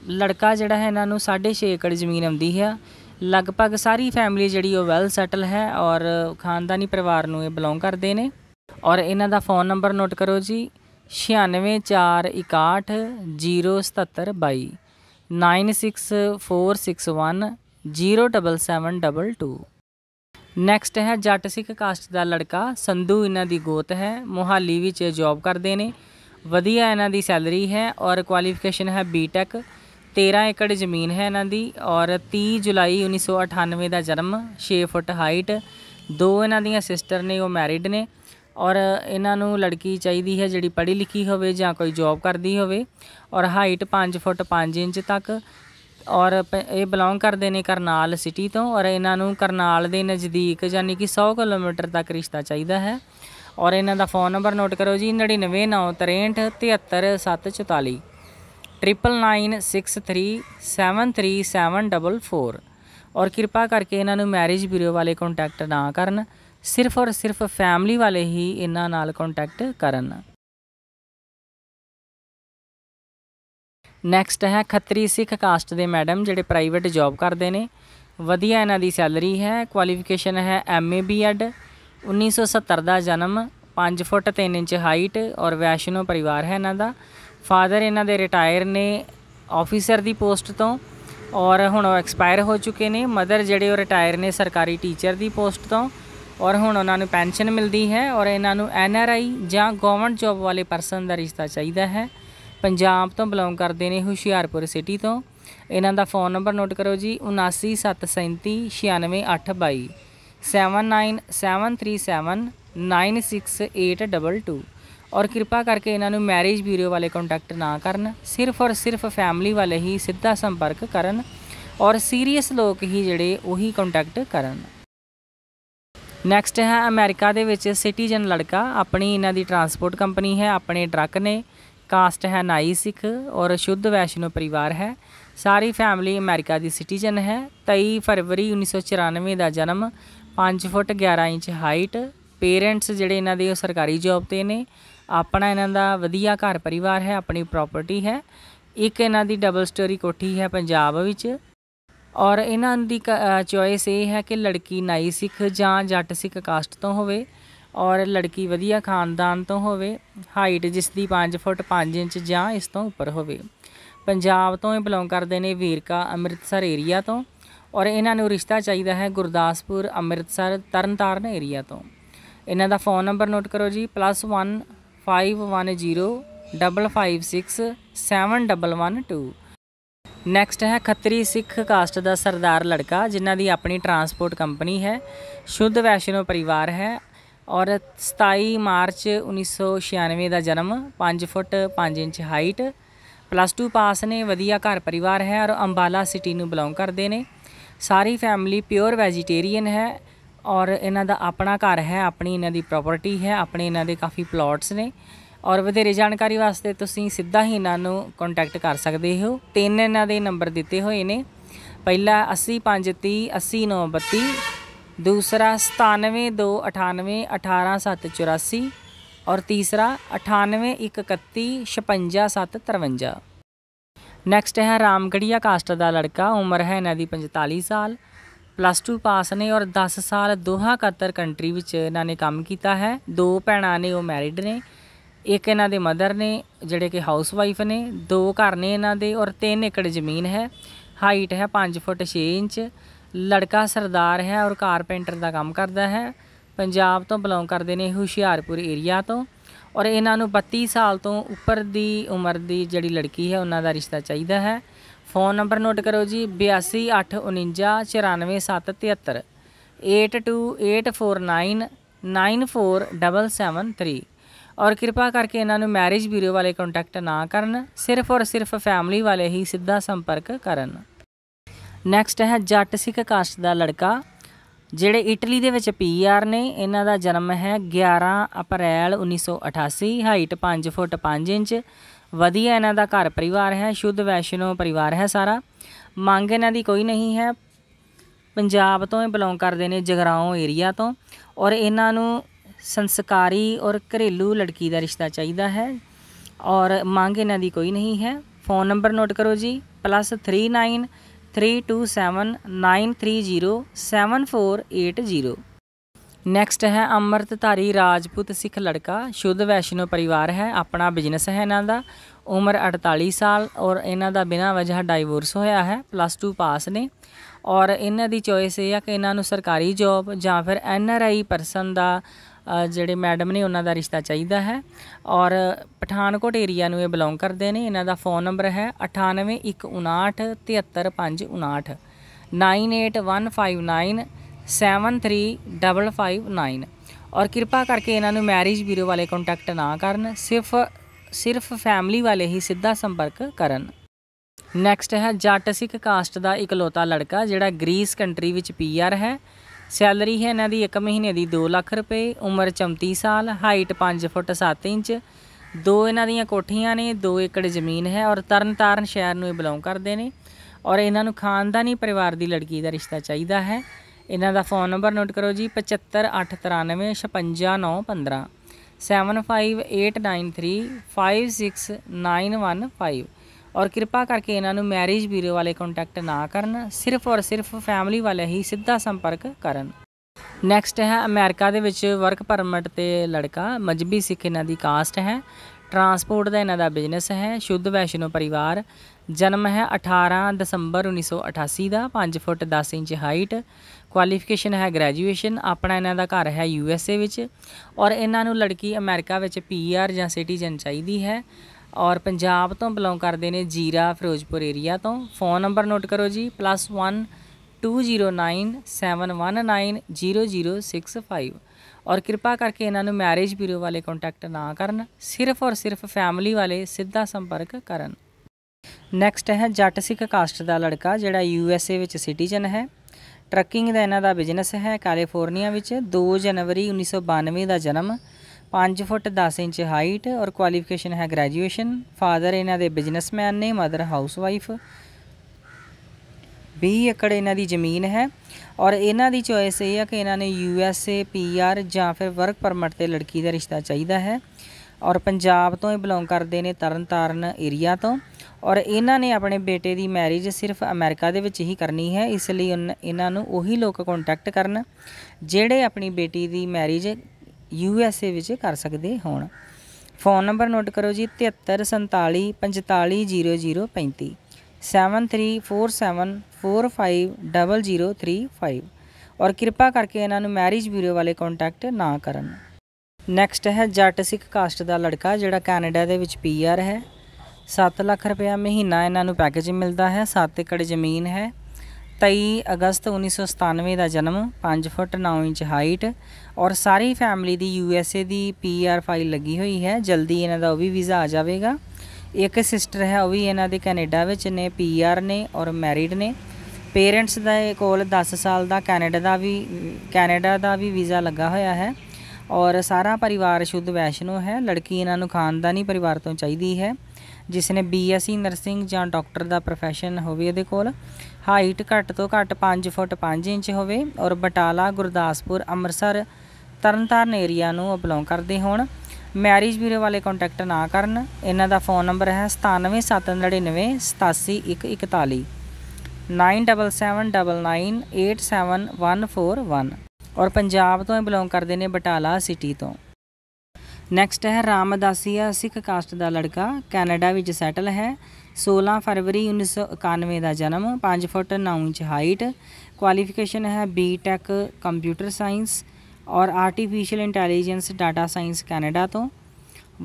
ਲੜਕਾ ਜਿਹੜਾ ਹੈ ਇਹਨਾਂ ਨੂੰ 6.5 ਏਕੜ ਜ਼ਮੀਨ ਆਉਂਦੀ ਹੈ ਲਗਭਗ ਸਾਰੀ ਫੈਮਿਲੀ ਜਿਹੜੀ ਉਹ ਵੈਲ ਸੈਟਲ ਹੈ ਔਰ ਖਾਨਦਾਨੀ ਪਰਿਵਾਰ ਨੂੰ ਇਹ ਬਿਲੋਂਗ ਕਰਦੇ ਨੇ ਔਰ ਇਹਨਾਂ ਦਾ ਫੋਨ ਨੰਬਰ ਨੋਟ ਕਰੋ ਜੀ 9641607722 9646107722 ਨੈਕਸਟ ਹੈ ਜੱਟ ਸਿੱਖ ਕਾਸਟ ਦਾ ਲੜਕਾ ਸੰਧੂ ਇਹਨਾਂ ਦੀ ਗੋਤ ਹੈ ਮੋਹਾਲੀ ਵਿੱਚ ਜੌਬ ਕਰਦੇ ਨੇ ਵਧੀਆ ਇਹਨਾਂ ਦੀ ਸੈਲਰੀ ਹੈ ਔਰ ਕੁਆਲੀਫਿਕੇਸ਼ਨ ਹੈ ਬੀਟੈਕ 13 ਏਕੜ ਜ਼ਮੀਨ ਹੈ ਇਹਨਾਂ ਦੀ ਔਰ 30 ਜੁਲਾਈ 1998 ਦਾ ਜਨਮ 6 ਫੁੱਟ ਹਾਈਟ ਦੋ ਇਹਨਾਂ ਦੀਆਂ ਸਿਸਟਰ ਨੇ ਉਹ ਮੈਰਿਡ ਨੇ ਔਰ ਇਹਨਾਂ ਨੂੰ ਲੜਕੀ ਚਾਹੀਦੀ ਹੈ ਜਿਹੜੀ ਪੜ੍ਹੀ ਲਿਖੀ ਹੋਵੇ ਜਾਂ ਕੋਈ ਜੌਬ ਕਰਦੀ ਹੋਵੇ ਔਰ ਹਾਈਟ 5 ਫੁੱਟ 5 ਇੰਚ ਤੱਕ ਔਰ ਇਹ ਬਿਲੋਂਗ ਕਰਦੇ ਨੇ ਕਰਨਾਲ ਸਿਟੀ ਤੋਂ ਔਰ ਇਹਨਾਂ ਨੂੰ ਕਰਨਾਲ ਦੇ ਨਜ਼ਦੀਕ ਯਾਨੀ ਕਿ 100 ਕਿਲੋਮੀਟਰ ਤੱਕ ਰਿਸ਼ਤਾ ਚਾਹੀਦਾ ਹੈ ਔਰ ਇਹਨਾਂ ਦਾ ਫੋਨ ਨੰਬਰ ਨੋਟ ਕਰੋ ਜੀ 999633747 9996373744 ਔਰ ਕਿਰਪਾ ਕਰਕੇ ਇਹਨਾਂ ਨੂੰ ਮੈਰਿਜ ਬਿਊਰੋ ਵਾਲੇ ਕੰਟੈਕਟ ਨਾ ਕਰਨ ਸਿਰਫ ਔਰ ਸਿਰਫ ਫੈਮਿਲੀ ਵਾਲੇ ਹੀ ਇਹਨਾਂ ਨਾਲ ਕੰਟੈਕਟ ਕਰਨ ਨੈਕਸਟ ਹੈ ਖੱਤਰੀ ਸਿੱਖ ਕਾਸਟ ਦੇ ਮੈਡਮ ਜਿਹੜੇ ਪ੍ਰਾਈਵੇਟ ਜੌਬ ਕਰਦੇ ਨੇ ਵਧੀਆ ਇਹਨਾਂ ਦੀ ਸੈਲਰੀ ਹੈ ਕੁਆਲੀਫਿਕੇਸ਼ਨ ਹੈ ਐਮਏ ਬੀਐਡ 1970 ਦਾ ਜਨਮ 5 ਫੁੱਟ 3 ਇੰਚ ਹਾਈਟ ਔਰ ਵੈਸ਼ਨੋ ਪਰਿਵਾਰ ਹੈ ਇਹਨਾਂ ਦਾ ਫਾਦਰ ਇਹਨਾਂ ਦੇ ਰਿਟਾਇਰ ਨੇ ਆਫੀਸਰ ਦੀ ਪੋਸਟ ਤੋਂ ਔਰ ਹੁਣ ਉਹ ਐਕਸਪਾਇਰ ਹੋ ਚੁੱਕੇ ਨੇ ਮਦਰ ਜਿਹੜੇ ਉਹ ਰਿਟਾਇਰ ਨੇ ਸਰਕਾਰੀ ਟੀਚਰ ਦੀ ਪੋਸਟ ਤੋਂ ਔਰ ਹੁਣ ਉਹਨਾਂ ਨੂੰ ਪੈਨਸ਼ਨ ਮਿਲਦੀ ਹੈ ਔਰ ਇਹਨਾਂ ਨੂੰ ਐਨ ਆਰ ਆਈ ਜਾਂ ਗਵਰਨਮੈਂਟ ਜੌਬ ਵਾਲੇ ਪਰਸਨ ਦਾ ਰਿਸ਼ਤਾ ਚਾਹੀਦਾ ਹੈ ਪੰਜਾਬ ਤੋਂ ਬਿਲੋਂਗ ਕਰਦੇ ਨੇ ਹੁਸ਼ਿਆਰਪੁਰ ਸਿਟੀ ਤੋਂ ਇਹਨਾਂ ਦਾ ਫੋਨ ਨੰਬਰ ਨੋਟ ਕਰੋ ਜੀ 7973396822 7973796822 ਔਰ ਕਿਰਪਾ ਕਰਕੇ ਇਹਨਾਂ ਨੂੰ ਮੈਰਿਜ ਬਿਊਰੋ ਵਾਲੇ ਕੰਟੈਕਟ ਨਾ ਕਰਨ ਸਿਰਫ ਔਰ ਸਿਰਫ ਫੈਮਿਲੀ ਵਾਲੇ ਹੀ ਸਿੱਧਾ ਸੰਪਰਕ ਕਰਨ ਔਰ ਸੀਰੀਅਸ ਲੋਕ ਹੀ ਜਿਹੜੇ ਉਹੀ ਕੰਟੈਕਟ ਕਰਨ ਨੈਕਸਟ ਹੈ ਅਮਰੀਕਾ ਦੇ ਵਿੱਚ ਸਿਟੀਜ਼ਨ ਲੜਕਾ ਆਪਣੀ ਇਹਨਾਂ ਦੀ ਟਰਾਂਸਪੋਰਟ ਕੰਪਨੀ ਹੈ ਆਪਣੇ ਟਰੱਕ ਨੇ ਕਾਸਟ ਹੈ ਨਾਈ ਸਿੱਖ ਔਰ ਸ਼ੁੱਧ ਵੈਸ਼ਨੋ ਪਰਿਵਾਰ ਹੈ ਸਾਰੀ ਫੈਮਿਲੀ ਅਮਰੀਕਾ ਦੀ ਸਿਟੀਜ਼ਨ ਹੈ 23 ਫਰਵਰੀ 1994 ਦਾ ਜਨਮ 5 ਫੁੱਟ 11 ਇੰਚ ਹਾਈਟ ਪੇਰੈਂਟਸ ਜਿਹੜੇ ਇਹਨਾਂ ਦੇ ਸਰਕਾਰੀ ਜੌਬ ਤੇ ਨੇ ਆਪਣਾ ਇਹਨਾਂ ਦਾ ਵਧੀਆ ਘਰ ਪਰਿਵਾਰ ਹੈ ਆਪਣੀ ਪ੍ਰਾਪਰਟੀ ਹੈ ਇੱਕ ਇਹਨਾਂ ਦੀ ਡਬਲ ਸਟੋਰੀ ਕੋਠੀ ਹੈ ਪੰਜਾਬ ਵਿੱਚ ਔਰ ਇਹਨਾਂ ਦੀ ਚੋਇਸ ਇਹ ਹੈ ਕਿ ਲੜਕੀ ਨਾਈ ਸਿੱਖ ਜਾਂ ਜੱਟ ਸਿੱਖ ਕਾਸਟ ਤੋਂ ਹੋਵੇ ਔਰ ਲੜਕੀ ਵਧੀਆ ਖਾਨਦਾਨ ਤੋਂ ਹੋਵੇ ਹਾਈਟ ਜਿਸ ਦੀ 5 ਫੁੱਟ 5 ਇੰਚ ਜਾਂ ਇਸ ਤੋਂ ਉੱਪਰ ਹੋਵੇ ਪੰਜਾਬ ਤੋਂ ਇਹ ਬਿਲੋਂਗ ਕਰਦੇ ਨੇ ਵੀਰਕਾ ਅੰਮ੍ਰਿਤਸਰ ਏਰੀਆ ਤੋਂ ਔਰ ਇਹਨਾਂ ਨੂੰ ਰਿਸ਼ਤਾ ਚਾਹੀਦਾ ਹੈ ਗੁਰਦਾਸਪੁਰ ਅੰਮ੍ਰਿਤਸਰ ਤਰਨਤਾਰਨ ਏਰੀਆ ਤੋਂ ਇਹਨਾਂ ਦਾ ਫੋਨ ਨੰਬਰ ਨੋਟ ਕਰੋ ਜੀ +1 5105567112 ਨੈਕਸਟ ਹੈ ਖੱਤਰੀ ਸਿੱਖ ਕਾਸਟ ਦਾ ਸਰਦਾਰ ਲੜਕਾ ਜਿਨ੍ਹਾਂ ਦੀ ਆਪਣੀ ਟਰਾਂਸਪੋਰਟ ਕੰਪਨੀ ਹੈ ਸ਼ੁੱਧ ਵੈਸ਼ਨੋ ਪਰਿਵਾਰ ਹੈ ਔਰ 27 ਮਾਰਚ 1996 ਦਾ ਜਨਮ 5 foot 5 inch height plus 2 pass ਨੇ ਵਧੀਆ ਘਰ ਪਰਿਵਾਰ ਹੈ ਔਰ ਅੰਬਾਲਾ ਸਿਟੀ ਨੂੰ ਬਿਲੋਂਗ ਕਰਦੇ ਨੇ ਸਾਰੀ ਫੈਮਿਲੀ ਪਿਓਰ ਵੈਜੀਟੇਰੀਅਨ ਹੈ ਔਰ ਇਹਨਾਂ ਦਾ ਆਪਣਾ ਘਰ ਹੈ ਆਪਣੀ ਇਹਨਾਂ ਦੀ ਪ੍ਰਾਪਰਟੀ ਹੈ ਆਪਣੇ ਇਹਨਾਂ ਦੇ ਕਾਫੀ ਪਲਾਟਸ ਨੇ ਔਰ ਵਧੇਰੇ ਜਾਣਕਾਰੀ ਵਾਸਤੇ ਤੁਸੀਂ ਸਿੱਧਾ ਹੀ ਇਹਨਾਂ ਨੂੰ ਕੰਟੈਕਟ ਕਰ ਸਕਦੇ ਹੋ ਤਿੰਨ ਇਹਨਾਂ ਦੇ ਨੰਬਰ ਦਿੱਤੇ ਹੋਏ ਨੇ ਪਹਿਲਾ 805308932 ਦੂਸਰਾ 9728918784 ਔਰ ਤੀਸਰਾ 9811356753 ਨੈਕਸਟ ਹੈ ਰਾਮਗੜੀਆ ਕਾਸਟ ਦਾ ਲੜਕਾ ਉਮਰ ਹੈ ਇਹਨਾਂ ਦੀ 45 ਸਾਲ ਪਲੱਸ 2 ਪਾਸ ਨੇ ਔਰ 10 ਸਾਲ ਦੋਹਾ ਕਤਰ ਕੰਟਰੀ ਵਿੱਚ ਇਹਨਾਂ ਨੇ ਕੰਮ ਕੀਤਾ ਹੈ ਦੋ ਭੈਣਾਂ ਨੇ ਉਹ ਮੈਰਿਡ ਨੇ ਇੱਕ ਇਹਨਾਂ ਦੇ ਮਦਰ ਨੇ ਜਿਹੜੇ ਕਿ ਹਾਊਸ ਵਾਈਫ ਨੇ ਦੋ ਘਰ ਨੇ ਇਹਨਾਂ ਦੇ ਔਰ 3 ਏਕੜ ਜ਼ਮੀਨ ਹੈ ਹਾਈਟ ਹੈ 5 ਫੁੱਟ 6 ਇੰਚ ਲੜਕਾ ਸਰਦਾਰ ਹੈ ਔਰ ਕਾਰਪੈਂਟਰ ਦਾ ਕੰਮ ਕਰਦਾ ਹੈ ਪੰਜਾਬ ਤੋਂ ਬਿਲੋਂਗ ਕਰਦੇ ਨੇ ਹੁਸ਼ਿਆਰਪੁਰ ਏਰੀਆ ਤੋਂ ਔਰ ਇਹਨਾਂ ਨੂੰ 32 ਸਾਲ ਤੋਂ ਉੱਪਰ ਦੀ ਉਮਰ ਦੀ ਜਿਹੜੀ ਲੜਕੀ ਹੈ ਉਹਨਾਂ ਦਾ ਰਿਸ਼ਤਾ ਚਾਹੀਦਾ ਹੈ ਫ਼ੋਨ ਨੰਬਰ ਨੋਟ ਕਰੋ ਜੀ 8289494773 8284994773 ਔਰ ਕਿਰਪਾ ਕਰਕੇ ਇਹਨਾਂ ਨੂੰ ਮੈਰਿਜ ਬਿਊਰੋ ਵਾਲੇ ਕੰਟੈਕਟ ਨਾ ਕਰਨ ਸਿਰਫ ਔਰ ਸਿਰਫ ਫੈਮਿਲੀ ਵਾਲੇ ਹੀ ਸਿੱਧਾ ਸੰਪਰਕ ਕਰਨ ਨੈਕਸਟ ਹੈ ਜੱਟ ਸਿੱਖ ਕਾਸਟ ਦਾ ਲੜਕਾ ਜਿਹੜੇ ਇਟਲੀ ਦੇ ਵਿੱਚ ਪੀਆਰ ਨੇ ਇਹਨਾਂ ਦਾ ਜਨਮ ਹੈ 11 ਅਪ੍ਰੈਲ 1988 ਹਾਈਟ 5 ਫੁੱਟ 5 ਇੰਚ ਵਧੀਆ ਇਹਨਾਂ ਦਾ ਘਰ ਪਰਿਵਾਰ ਹੈ ਸ਼ੁੱਧ ਵੈਸ਼ਨੋ ਪਰਿਵਾਰ ਹੈ ਸਾਰਾ ਮੰਗ ਇਹਨਾਂ ਦੀ ਕੋਈ ਨਹੀਂ ਹੈ ਪੰਜਾਬ ਤੋਂ ਇਹ ਬਿਲੋਂਗ ਕਰਦੇ ਨੇ ਜਗਰਾਉਂ ਏਰੀਆ ਤੋਂ ਔਰ ਇਹਨਾਂ ਨੂੰ ਸੰਸਕਾਰੀ ਔਰ ਘਰੇਲੂ ਲੜਕੀ ਦਾ ਰਿਸ਼ਤਾ ਚਾਹੀਦਾ ਹੈ ਔਰ ਮੰਗ ਇਹਨਾਂ ਦੀ ਕੋਈ ਨਹੀਂ ਹੈ ਫੋਨ ਨੰਬਰ ਨੋਟ ਕਰੋ ਜੀ +39 थ्री नाइन ਨੈਕਸਟ ਹੈ ਅੰਮ੍ਰਿਤਧਾਰੀ ਰਾਜਪੂਤ ਸਿੱਖ ਲੜਕਾ ਸ਼ੁੱਧ ਵੈਸ਼ਨੋ ਪਰਿਵਾਰ ਹੈ ਆਪਣਾ ਬਿਜ਼ਨਸ ਹੈ ਇਹਨਾਂ ਦਾ ਉਮਰ 48 ਸਾਲ ਔਰ ਇਹਨਾਂ ਦਾ ਬਿਨਾਂ ਵਜ੍ਹਾ ਡਾਈਵੋਰਸ ਹੋਇਆ ਹੈ ਪਲੱਸ 2 ਪਾਸ ਨੇ ਔਰ ਇਹਨਾਂ ਦੀ ਚੋਇਸ ਇਹ ਹੈ ਕਿ ਇਹਨਾਂ ਨੂੰ ਸਰਕਾਰੀ ਜੌਬ ਜਾਂ ਫਿਰ ਐਨ ਆਰ ਆਈ ਪਰਸਨ ਦਾ ਜਿਹੜੇ ਮੈਡਮ ਨੇ ਉਹਨਾਂ ਦਾ ਰਿਸ਼ਤਾ ਚਾਹੀਦਾ ਹੈ ਔਰ ਪਠਾਨਕੋਟ ਏਰੀਆ ਨੂੰ ਇਹ ਬਿਲੋਂਗ ਕਰਦੇ ਨੇ ਇਹਨਾਂ ਦਾ ਫੋਨ ਨੰਬਰ ਹੈ 9815973559 98159 73559 ਔਰ ਕਿਰਪਾ ਕਰਕੇ ਇਹਨਾਂ ਨੂੰ ਮੈਰਿਜ ਬਿਊਰੋ ਵਾਲੇ ਕੰਟੈਕਟ ਨਾ ਕਰਨ ਸਿਰਫ ਸਿਰਫ ਫੈਮਿਲੀ ਵਾਲੇ ਹੀ ਸਿੱਧਾ ਸੰਪਰਕ ਕਰਨ ਨੈਕਸਟ ਹੈ ਜੱਟ ਸਿੱਖ ਕਾਸਟ ਦਾ ਇਕਲੌਤਾ ਲੜਕਾ ਜਿਹੜਾ ਗ੍ਰੀਸ ਕੰਟਰੀ ਵਿੱਚ ਪੀਆਰ ਹੈ ਸੈਲਰੀ ਹੈ ਇਹਨਾਂ ਦੀ 1 ਮਹੀਨੇ ਦੀ 2 ਲੱਖ ਰੁਪਏ ਉਮਰ 34 ਸਾਲ ਹਾਈਟ 5 ਫੁੱਟ 7 ਇੰਚ ਦੋ ਇਹਨਾਂ ਦੀਆਂ ਕੋਠੀਆਂ ਨੇ 2 ਏਕੜ ਜ਼ਮੀਨ ਹੈ ਔਰ ਤਰਨਤਾਰਨ ਸ਼ਹਿਰ ਨੂੰ ਇਹ ਬਿਲੋਂਗ ਕਰਦੇ ਨੇ ਔਰ ਇਹਨਾਂ ਨੂੰ ਖਾਨਦਾਨੀ ਪਰਿਵਾਰ ਦੀ ਲੜਕੀ ਦਾ ਰਿਸ਼ਤਾ ਚਾਹੀਦਾ ਹੈ ਇਹਨਾਂ ਦਾ ਫੋਨ ਨੰਬਰ ਨੋਟ ਕਰੋ ਜੀ 7589356915 7589356915 ਔਰ ਕਿਰਪਾ ਕਰਕੇ ਇਹਨਾਂ ਨੂੰ ਮੈਰਿਜ ਬਿਊਰੋ ਵਾਲੇ ਕੰਟੈਕਟ ਨਾ ਕਰਨ ਸਿਰਫ ਔਰ ਸਿਰਫ ਫੈਮਿਲੀ ਵਾਲੇ ਹੀ ਸਿੱਧਾ ਸੰਪਰਕ ਕਰਨ ਨੈਕਸਟ ਹੈ ਅਮਰੀਕਾ ਦੇ ਵਿੱਚ ਵਰਕ ਪਰਮਿਟ ਤੇ ਲੜਕਾ ਮਜਬੀ ਸਿੱਖ ਇਹਨਾਂ ਦੀ ਕਾਸਟ ਹੈ ਟਰਾਂਸਪੋਰਟ ਦਾ ਇਹਨਾਂ ਦਾ ਬਿਜ਼ਨਸ ਹੈ ਸ਼ੁੱਧ ਵੈਸ਼ਨੋ ਪਰਿਵਾਰ ਜਨਮ ਹੈ 18 ਦਸੰਬਰ 1988 ਦਾ 5 ਫੁੱਟ 10 ਇੰਚ ਹਾਈਟ ਕੁਆਲੀਫਿਕੇਸ਼ਨ ਹੈ ਗ੍ਰੈਜੂਏਸ਼ਨ ਆਪਣਾ ਇਹਨਾਂ ਦਾ ਘਰ ਹੈ ਯੂ ਐਸ ਏ ਵਿੱਚ ਔਰ ਇਹਨਾਂ ਨੂੰ ਲੜਕੀ ਅਮਰੀਕਾ ਵਿੱਚ ਪੀ ਆਰ e ਜਾਂ ਸਿਟੀਜ਼ਨ ਚਾਹੀਦੀ ਹੈ ਔਰ ਪੰਜਾਬ ਤੋਂ ਬਿਲੋਂਗ ਕਰਦੇ ਨੇ ਜੀਰਾ ਫਿਰੋਜ਼ਪੁਰ ਏਰੀਆ ਤੋਂ ਫੋਨ ਨੰਬਰ ਨੋਟ ਕਰੋ ਜੀ +1 2097190065 ਔਰ ਕਿਰਪਾ ਕਰਕੇ ਇਹਨਾਂ ਨੂੰ ਮੈਰਿਜ ਬਿਊਰੋ ਵਾਲੇ ਕੰਟੈਕਟ ਨਾ ਕਰਨ ਸਿਰਫ ਔਰ ਸਿਰਫ ਫੈਮਿਲੀ ਵਾਲੇ ਸਿੱਧਾ ਸੰਪਰਕ ਕਰਨ ਨੈਕਸਟ ਹੈ ਜੱਟ ਸਿੱਖ ਕਾਸਟ ਦਾ ਲੜਕਾ ਜਿਹੜਾ ਯੂ ਐਸ ਏ ਵਿੱਚ ਸਿਟੀਜ਼ਨ ਹੈ ਟਰਕਿੰਗ ਦਾ ਇਹਨਾਂ ਦਾ ਬਿਜ਼ਨਸ ਹੈ ਕੈਲੀਫੋਰਨੀਆ ਵਿੱਚ 2 ਜਨਵਰੀ 1992 ਦਾ ਜਨਮ 5 ਫੁੱਟ 10 ਇੰਚ ਹਾਈਟ ਔਰ ਕੁਆਲੀਫਿਕੇਸ਼ਨ ਹੈ ਗ੍ਰੈਜੂਏਸ਼ਨ ਫਾਦਰ ਇਹਨਾਂ ਦੇ ਬਿਜ਼ਨਸਮੈਨ ਨੇ ਮਦਰ ਹਾਊਸਵਾਈਫ 20 ਏਕੜ ਇਹਨਾਂ ਦੀ ਜ਼ਮੀਨ ਹੈ ਔਰ ਇਹਨਾਂ ਦੀ ਚੋਇਸ ਇਹ ਹੈ ਕਿ ਇਹਨਾਂ ਨੇ U S A P R ਜਾਂ ਫਿਰ ਵਰਕ ਪਰਮਿਟ ਤੇ ਲੜਕੀ ਦਾ ਰਿਸ਼ਤਾ ਚਾਹੀਦਾ ਹੈ ਔਰ ਪੰਜਾਬ ਤੋਂ ਇਹ ਬਿਲੋਂਗ ਕਰਦੇ ਨੇ ਤਰਨਤਾਰਨ ਏਰੀਆ ਤੋਂ ਔਰ ਇਹਨਾਂ ਨੇ ਆਪਣੇ ਬੇਟੇ ਦੀ ਮੈਰਿਜ ਸਿਰਫ ਅਮਰੀਕਾ ਦੇ ਵਿੱਚ ਹੀ ਕਰਨੀ ਹੈ ਇਸ ਲਈ ਇਹਨਾਂ ਨੂੰ ਉਹੀ ਲੋਕ ਕੰਟੈਕਟ ਕਰਨ ਜਿਹੜੇ ਆਪਣੀ ਬੇਟੀ ਦੀ ਮੈਰਿਜ ਯੂ ਐਸ ਏ ਵਿੱਚ ਕਰ ਸਕਦੇ ਹੋਣ ਫ਼ੋਨ ਨੰਬਰ ਨੋਟ ਕਰੋ ਜੀ 7347445035 7347450035 ਔਰ ਕਿਰਪਾ ਕਰਕੇ ਇਹਨਾਂ ਨੂੰ ਮੈਰਿਜ ਬਿਊਰੋ ਵਾਲੇ ਕੰਟੈਕਟ ਨਾ ਕਰਨ ਨੈਕਸਟ ਹੈ ਜੱਟ ਸਿੱਖ ਕਾਸਟ ਦਾ ਲੜਕਾ ਜਿਹੜਾ ਕੈਨੇਡਾ ਦੇ ਵਿੱਚ ਪੀਆਰ ਹੈ 7 ਲੱਖ ਰੁਪਇਆ ਮਹੀਨਾ ਇਹਨਾਂ ਨੂੰ ਪੈਕੇਜ ਮਿਲਦਾ ਹੈ 7 ਏਕੜ ਜ਼ਮੀਨ ਹੈ 23 ਅਗਸਤ 1997 ਦਾ ਜਨਮ 5 ਫੁੱਟ 9 ਇੰਚ ਹਾਈਟ ਔਰ ਸਾਰੀ ਫੈਮਿਲੀ ਦੀ ਯੂ ਐਸ ਏ ਦੀ ਪੀ ਆਰ ਫਾਈਲ ਲੱਗੀ ਹੋਈ ਹੈ ਜਲਦੀ ਇਹਨਾਂ ਦਾ ਉਹ ਵੀ ਵੀਜ਼ਾ ਆ ਜਾਵੇਗਾ ਇੱਕ ਸਿਸਟਰ ਹੈ ਉਹ ਵੀ ਇਹਨਾਂ ਦੇ ਕੈਨੇਡਾ ਵਿੱਚ ਨੇ ਪੀ ਆਰ ਨੇ ਔਰ ਮੈਰਿਡ ਨੇ ਪੇਰੈਂਟਸ ਇਹ ਕੋਲ 10 ਸਾਲ ਦਾ ਕੈਨੇਡਾ ਦਾ ਵੀ ਕੈਨੇਡਾ ਦਾ ਵੀ ਵੀਜ਼ਾ ਲੱਗਾ ਹੋਇਆ ਹੈ ਔਰ ਸਾਰਾ ਪਰਿਵਾਰ ਸ਼ੁੱਧ ਵੈਸ਼ਨੋ ਹੈ ਲੜਕੀ ਇਹਨਾਂ ਨੂੰ ਖਾਨਦਾਨੀ ਪਰਿਵਾਰ ਤੋਂ ਚਾਹੀਦੀ ਹੈ ਜਿਸ ਨੇ ਬੀਐਸਸੀ ਨਰਸਿੰਗ ਜਾਂ ਡਾਕਟਰ ਦਾ profession ਹੋਵੇ ਉਹਦੇ ਕੋਲ ਹਾਈਟ ਘੱਟ ਤੋਂ ਘੱਟ 5 ਫੁੱਟ 5 ਇੰਚ ਹੋਵੇ ਔਰ ਬਟਾਲਾ ਗੁਰਦਾਸਪੁਰ ਅੰਮ੍ਰਿਤਸਰ ਤਰਨਤਾਰਨ ਏਰੀਆ ਨੂੰ ਬਿਲੋਂਗ ਕਰਦੇ ਹੋਣ ਮੈਰਿਜ ਵੀਰੇ ਵਾਲੇ ਕੰਟੈਕਟ ਨਾ ਕਰਨ ਇਹਨਾਂ ਦਾ ਫੋਨ ਨੰਬਰ ਹੈ 9779987141 9779987141 ਔਰ ਪੰਜਾਬ ਤੋਂ ਬਿਲੋਂਗ ਕਰਦੇ ਨੇ ਬਟਾਲਾ ਸਿਟੀ ਤੋਂ ਨੈਕਸਟ ਹੈ ਰਾਮਦਾਸੀਆ ਸਿੱਖ ਕਾਸਟ ਦਾ ਲੜਕਾ ਕੈਨੇਡਾ ਵਿੱਚ ਸੈਟਲ ਹੈ 16 ਫਰਵਰੀ 1991 ਦਾ ਜਨਮ 5 ਫੁੱਟ 9 ਇੰਚ ਹਾਈਟ ਕੁਆਲੀਫਿਕੇਸ਼ਨ ਹੈ ਬੀ ਟੈਕ ਕੰਪਿਊਟਰ ਸਾਇੰਸ ਔਰ artificial intelligence data science Canada ਤੋਂ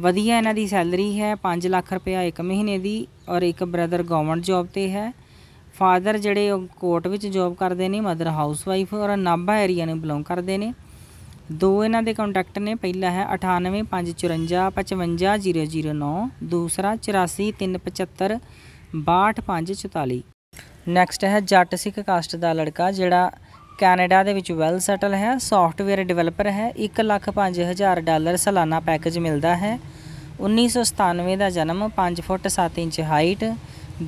ਵਧੀਆ ਇਹਨਾਂ ਦੀ ਸੈਲਰੀ ਹੈ 5 ਲੱਖ ਰੁਪਿਆ ਇੱਕ ਮਹੀਨੇ ਦੀ ਔਰ ਇੱਕ ਬ੍ਰਦਰ ਗਵਰਨਮੈਂਟ ਜੌਬ ਤੇ ਹੈ ਫਾਦਰ ਜਿਹੜੇ ਕੋਰਟ ਵਿੱਚ ਜੌਬ ਕਰਦੇ ਨੇ ਮਦਰ ਹਾਊਸ ਵਾਈਫ ਔਰ ਨਾਭਾ ਏਰੀਆ ਨੂੰ ਬਿਲੋਂਗ ਕਰਦੇ ਨੇ ਦੋ ਇਹਨਾਂ ਦੇ ਕੰਟੈਕਟ ਨੇ ਪਹਿਲਾ ਹੈ 9854455009 ਦੂਸਰਾ 8437572544 ਨੈਕਸਟ ਹੈ ਜੱਟ ਸਿੱਖ ਕਾਸਟ ਦਾ ਲੜਕਾ ਜਿਹੜਾ ਕੈਨੇਡਾ ਦੇ ਵਿੱਚ ਵੈਲ ਸੈਟਲ ਹੈ ਸੌਫਟਵੇਅਰ ਡਿਵੈਲਪਰ ਹੈ 105000 ਡਾਲਰ ਸਾਲਾਨਾ ਪੈਕੇਜ ਮਿਲਦਾ ਹੈ 1997 ਦਾ ਜਨਮ 5 foot 7 inch height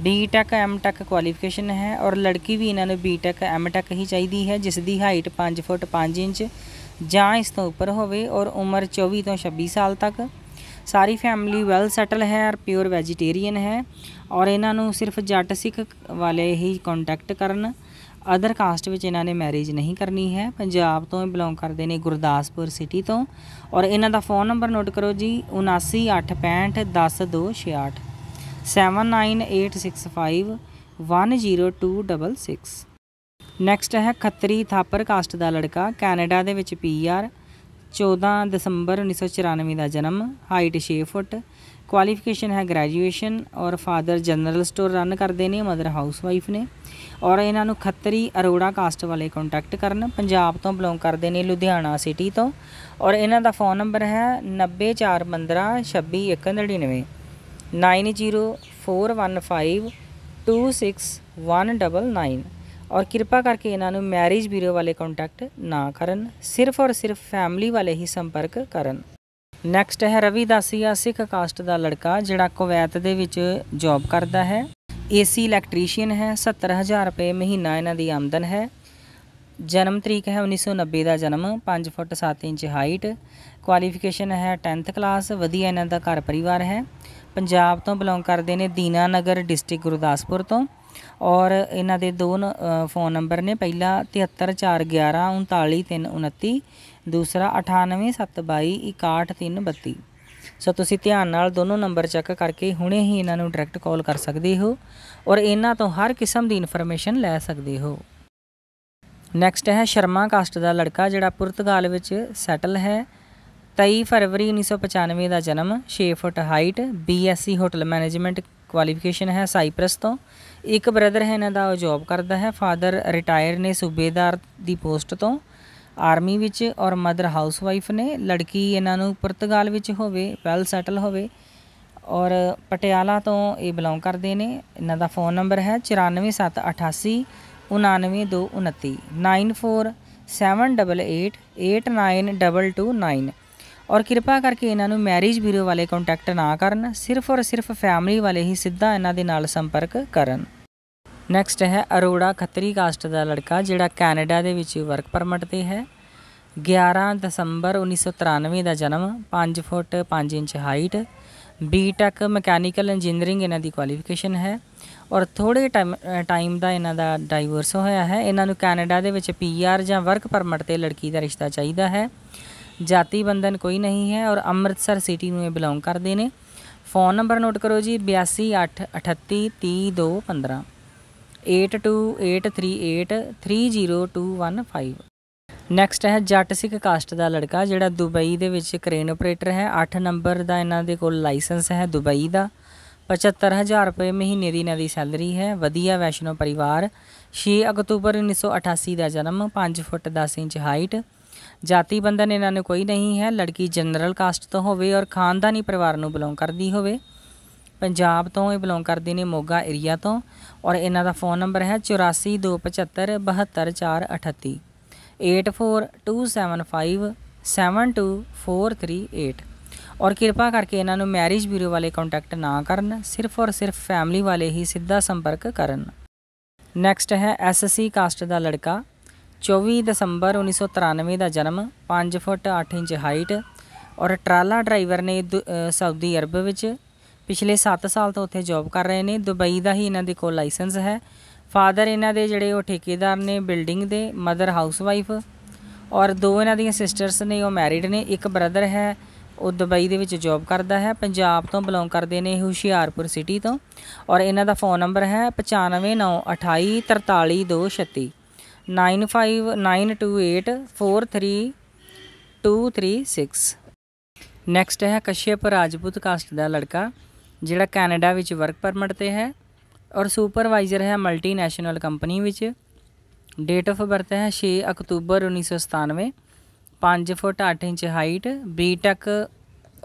BTech MTech qualification ਹੈ ਔਰ ਲੜਕੀ ਵੀ ਇਹਨਾਂ ਨੂੰ ਬੀਟੈਕ ਐਮਟੈਕ ਹੀ ਚਾਹੀਦੀ ਹੈ ਜਿਸ ਦੀ ਹਾਈਟ 5 ਫੁੱਟ 5 ਇੰਚ ਜਾਂ ਇਸ ਤੋਂ ਉੱਪਰ ਹੋਵੇ ਔਰ ਉਮਰ 24 ਤੋਂ 26 ਸਾਲ ਤੱਕ ਸਾਰੀ ਫੈਮਿਲੀ ਵੈਲ ਸੈਟਲ ਹੈ ਔਰ ਪਿਓਰ ਵੈਜੀਟੇਰੀਅਨ ਹੈ ਔਰ ਇਹਨਾਂ ਨੂੰ ਸਿਰਫ ਜੱਟ ਸਿੱਖ ਵਾਲੇ ਹੀ ਕੰਟੈਕਟ ਕਰਨ ਅਦਰ ਕਾਸਟ ਵਿੱਚ ਇਹਨਾਂ ਨੇ ਮੈਰਿਜ ਨਹੀਂ ਕਰਨੀ ਹੈ ਪੰਜਾਬ ਤੋਂ ਬਿਲੋਂਗ ਕਰਦੇ ਨੇ ਗੁਰਦਾਸਪੁਰ ਸਿਟੀ ਤੋਂ ਔਰ ਇਹਨਾਂ ਦਾ ਫੋਨ ਨੰਬਰ ਨੋਟ ਕਰੋ ਜੀ 7985610266 798651026 ਨੈਕਸਟ ਹੈ ਖੱਤਰੀ ਥਾਪਰ ਕਾਸਟ ਦਾ ਲੜਕਾ ਕੈਨੇਡਾ ਦੇ ਵਿੱਚ ਪੀਆਰ 14 ਦਸੰਬਰ 1994 ਦਾ ਜਨਮ ਹਾਈਟ 6 ਫੁੱਟ ਕੁਆਲੀਫਿਕੇਸ਼ਨ ਹੈ ਗ੍ਰੈਜੂਏਸ਼ਨ ਔਰ ਫਾਦਰ ਜਨਰਲ ਸਟੋਰ ਰਨ ਕਰਦੇ ਨੇ ਮਦਰ ਹਾਊਸ ਵਾਈਫ ਨੇ ਔਰ ਇਹਨਾਂ ਨੂੰ ਖੱਤਰੀ ਅਰੋੜਾ ਕਾਸਟ ਵਾਲੇ ਕੰਟੈਕਟ ਕਰਨ ਪੰਜਾਬ ਤੋਂ ਬਿਲੋਂਗ ਕਰਦੇ ਨੇ ਲੁਧਿਆਣਾ ਸਿਟੀ ਤੋਂ ਔਰ ਇਹਨਾਂ ਦਾ ਫੋਨ ਨੰਬਰ ਹੈ 9041526199 9041526199 ਔਰ ਕਿਰਪਾ ਕਰਕੇ ਇਹਨਾਂ ਨੂੰ ਮੈਰਿਜ ਬਿਊਰੋ ਵਾਲੇ ਕੰਟੈਕਟ ਨਾ ਕਰਨ ਸਿਰਫ ਔਰ ਸਿਰਫ ਫੈਮਿਲੀ ਵਾਲੇ ਹੀ ਸੰਪਰਕ ਕਰਨ ਨੈਕਸਟ ਹੈ ਰਵੀ ਦਾਸੀਆ ਸਿੱਖ ਕਾਸਟ ਦਾ ਲੜਕਾ ਜਿਹੜਾ ਕੁਵੈਤ ਦੇ ਵਿੱਚ ਜੌਬ ਕਰਦਾ ਹੈ ਏਸੀ ਇਲੈਕਟ੍ਰੀਸ਼ੀਅਨ ਹੈ 70000 ਰੁਪਏ ਮਹੀਨਾ ਇਹਨਾਂ ਦੀ ਆਮਦਨ ਹੈ ਜਨਮ ਤਰੀਕ ਹੈ 1990 ਦਾ ਜਨਮ 5 ਫੁੱਟ 7 ਇੰਚ ਹਾਈਟ ਕੁਆਲੀਫਿਕੇਸ਼ਨ ਹੈ 10th ਕਲਾਸ ਵਧੀਆ ਇਹਨਾਂ ਦਾ ਘਰ ਪਰਿਵਾਰ ਹੈ ਪੰਜਾਬ ਤੋਂ ਬਿਲੋਂਗ ਕਰਦੇ ਨੇ ਦੀਨਾ ਨਗਰ ਡਿਸਟ੍ਰਿਕਟ ਗੁਰਦਾਸਪੁਰ ਤੋਂ ਔਰ ਇਹਨਾਂ ਦੇ ਦੋ ਫੋਨ ਨੰਬਰ ਨੇ ਪਹਿਲਾ 7341139329 ਦੂਸਰਾ 9872261332 ਸੋ ਤੁਸੀਂ ਧਿਆਨ ਨਾਲ ਦੋਨੋਂ ਨੰਬਰ ਚੈੱਕ ਕਰਕੇ ਹੁਣੇ ਹੀ ਇਹਨਾਂ ਨੂੰ ਡਾਇਰੈਕਟ ਕਾਲ ਕਰ ਸਕਦੇ ਹੋ ਔਰ ਇਹਨਾਂ ਤੋਂ ਹਰ ਕਿਸਮ ਦੀ ਇਨਫੋਰਮੇਸ਼ਨ ਲੈ ਸਕਦੇ ਹੋ ਨੈਕਸਟ ਹੈ ਸ਼ਰਮਾ ਕਾਸਟ ਦਾ ਲੜਕਾ ਜਿਹੜਾ ਪੁਰਤਗਾਲ ਵਿੱਚ ਸੈਟਲ ਹੈ 23 ਫਰਵਰੀ 1995 ਦਾ ਜਨਮ 6 foot height BSc hotel management qualification ਹੈ ਸਾਈਪ੍ਰਸ ਤੋਂ ਇੱਕ ਬ੍ਰਦਰ ਹੈ ਇਹਨਾਂ ਦਾ ਉਹ ਜੌਬ ਕਰਦਾ ਹੈ ਫਾਦਰ ਰਿਟਾਇਰ ਨੇ ਸੂਬੇਦਾਰ ਦੀ ਪੋਸਟ ਤੋਂ ਆਰਮੀ ਵਿੱਚ ਔਰ ਮਦਰ ਹਾਊਸਵਾਈਫ ਨੇ ਲੜਕੀ ਇਹਨਾਂ ਨੂੰ ਪੁਰਤਗਾਲ ਵਿੱਚ ਹੋਵੇ ਵੈਲ ਸੈਟਲ ਹੋਵੇ ਔਰ ਪਟਿਆਲਾ ਤੋਂ ਇਹ ਬਿਲੋਂਗ ਕਰਦੇ ਨੇ ਇਹਨਾਂ ਦਾ ਫੋਨ ਨੰਬਰ ਹੈ 9478 9478889229 ਔਰ ਕਿਰਪਾ ਕਰਕੇ ਇਹਨਾਂ ਨੂੰ ਮੈਰਿਜ ਬਿਊਰੋ ਵਾਲੇ ਕੰਟੈਕਟ ਨਾ ਕਰਨ ਸਿਰਫ ਔਰ ਸਿਰਫ ਫੈਮਿਲੀ ਵਾਲੇ ਹੀ ਸਿੱਧਾ ਇਹਨਾਂ ਦੇ ਨਾਲ ਸੰਪਰਕ ਕਰਨ ਨੈਕਸਟ ਹੈ ਅਰੋੜਾ ਖੱਤਰੀ ਕਾਸਟ ਦਾ ਲੜਕਾ ਜਿਹੜਾ ਕੈਨੇਡਾ ਦੇ ਵਿੱਚ ਵਰਕ ਪਰਮਿਟ ਤੇ ਹੈ 11 ਦਸੰਬਰ 1993 ਦਾ ਜਨਮ 5 foot 5 inch height BTech mechanical engineering ਇਹਨਾਂ ਦੀ ਕੁਆਲੀਫਿਕੇਸ਼ਨ ਹੈ ਔਰ ਥੋੜੇ ਟਾਈਮ ਟਾਈਮ ਦਾ ਇਹਨਾਂ ਦਾ ਡਾਈਵੋਰਸ ਹੋਇਆ ਹੈ ਇਹਨਾਂ ਨੂੰ ਕੈਨੇਡਾ ਦੇ ਵਿੱਚ ਪੀਆਰ ਜਾਂ ਵਰਕ ਪਰਮਿਟ ਤੇ ਲੜਕੀ ਦਾ ਰਿਸ਼ਤਾ ਚਾਹੀਦਾ ਹੈ ਜਾਤੀ ਬੰਧਨ ਕੋਈ ਨਹੀਂ ਹੈ ਔਰ ਅੰਮ੍ਰਿਤਸਰ ਸਿਟੀ ਨੂੰ ਇਹ ਬਿਲੋਂਗ ਕਰਦੇ ਨੇ ਫੋਨ ਨੰਬਰ ਨੋਟ ਕਰੋ ਜੀ 8283830215 8283830215 ਨੈਕਸਟ ਹੈ ਜੱਟ ਸਿੱਖ ਕਾਸਟ ਦਾ ਲੜਕਾ ਜਿਹੜਾ ਦੁਬਈ ਦੇ ਵਿੱਚ ਕ੍ਰੇਨ ਆਪਰੇਟਰ ਹੈ 8 ਨੰਬਰ ਦਾ ਇਹਨਾਂ ਦੇ ਕੋਲ ਲਾਇਸੈਂਸ ਹੈ ਦੁਬਈ ਦਾ 75000 ਰੁਪਏ ਮਹੀਨੇ ਦੀ ਇਹਨਾਂ ਦੀ ਸੈਲਰੀ ਹੈ ਵਧੀਆ ਵੈਸ਼ਨੋ ਪਰਿਵਾਰ 6 ਅਕਤੂਬਰ 1988 ਦਾ ਜਨਮ 5 ਫੁੱਟ 10 ਇੰਚ ਹਾਈਟ ਜਾਤੀ ਬੰਧਨ ਇਹਨਾਂ ਨੂੰ ਕੋਈ ਨਹੀਂ ਹੈ ਲੜਕੀ ਜਨਰਲ ਕਾਸਟ ਤੋਂ ਹੋਵੇ ਔਰ ਖਾਨਦਾਨੀ ਪਰਿਵਾਰ ਨੂੰ ਬਿਲੋਂਗ ਕਰਦੀ ਹੋਵੇ ਪੰਜਾਬ ਤੋਂ ਇਹ ਬਿਲੋਂਗ ਕਰਦੀ ਨੇ ਮੋਗਾ ਏਰੀਆ ਤੋਂ ਔਰ ਇਹਨਾਂ ਦਾ ਫੋਨ ਨੰਬਰ ਹੈ 8427572438 84275 ਔਰ ਕਿਰਪਾ ਕਰਕੇ ਇਹਨਾਂ ਨੂੰ ਮੈਰਿਜ ਬਿਊਰੋ ਵਾਲੇ ਕੰਟੈਕਟ ਨਾ ਕਰਨ ਸਿਰਫ ਔਰ ਸਿਰਫ ਫੈਮਿਲੀ ਵਾਲੇ ਹੀ ਸਿੱਧਾ ਸੰਪਰਕ ਕਰਨ ਨੈਕਸਟ ਹੈ ਐਸਸੀ ਕਾਸਟ ਦਾ ਲੜਕਾ 24 ਦਸੰਬਰ 1993 ਦਾ ਜਨਮ 5 ਫੁੱਟ 8 ਇੰਚ ਹਾਈਟ ਔਰ ਟਰਾਲਾ ਡਰਾਈਵਰ ਨੇ ਸਾਊਦੀ ਅਰਬ ਵਿੱਚ ਪਿਛਲੇ 7 ਸਾਲ ਤੋਂ ਉੱਥੇ ਜੌਬ ਕਰ ਰਹੇ ਨੇ ਦੁਬਈ ਦਾ ਹੀ ਇਹਨਾਂ ਦੇ ਕੋਲ ਲਾਇਸੈਂਸ ਹੈ ਫਾਦਰ ਇਹਨਾਂ ਦੇ ਜਿਹੜੇ ਉਹ ਠੇਕੇਦਾਰ ਨੇ ਬਿਲਡਿੰਗ ਦੇ ਮਦਰ ਹਾਊਸ ਵਾਈਫ ਔਰ ਦੋ ਇਹਨਾਂ ਦੀਆਂ ਸਿਸਟਰਸ ਨੇ ਉਹ ਮੈਰਿਡ ਨੇ ਇੱਕ ਬ੍ਰਦਰ ਹੈ ਉਹ ਦੁਬਈ ਦੇ ਵਿੱਚ ਜੌਬ ਕਰਦਾ ਹੈ ਪੰਜਾਬ ਤੋਂ ਬਿਲੋਂਗ ਕਰਦੇ ਨੇ ਹੁਸ਼ਿਆਰਪੁਰ ਸਿਟੀ ਤੋਂ ਔਰ ਇਹਨਾਂ ਦਾ ਫੋਨ ਨੰਬਰ ਹੈ 9598243236 nine five nine two eight four three two three six next ਹੈ ਕਸ਼ਯਪ ਰਾਜਪੂਤ ਕਾਸਟ ਦਾ ਲੜਕਾ ਜਿਹੜਾ ਕੈਨੇਡਾ ਵਿੱਚ ਵਰਕ ਪਰਮਿਟ ਤੇ ਹੈ ਔਰ ਸੁਪਰਵਾਈਜ਼ਰ ਹੈ ਮਲਟੀਨੈਸ਼ਨਲ ਕੰਪਨੀ ਵਿੱਚ ਡੇਟ ਆਫ ਬਰਥ ਹੈ 6 ਅਕਤੂਬਰ 1997 5 ਫੁੱਟ 8 ਇੰਚ ਹਾਈਟ ਬੀਟੈਕ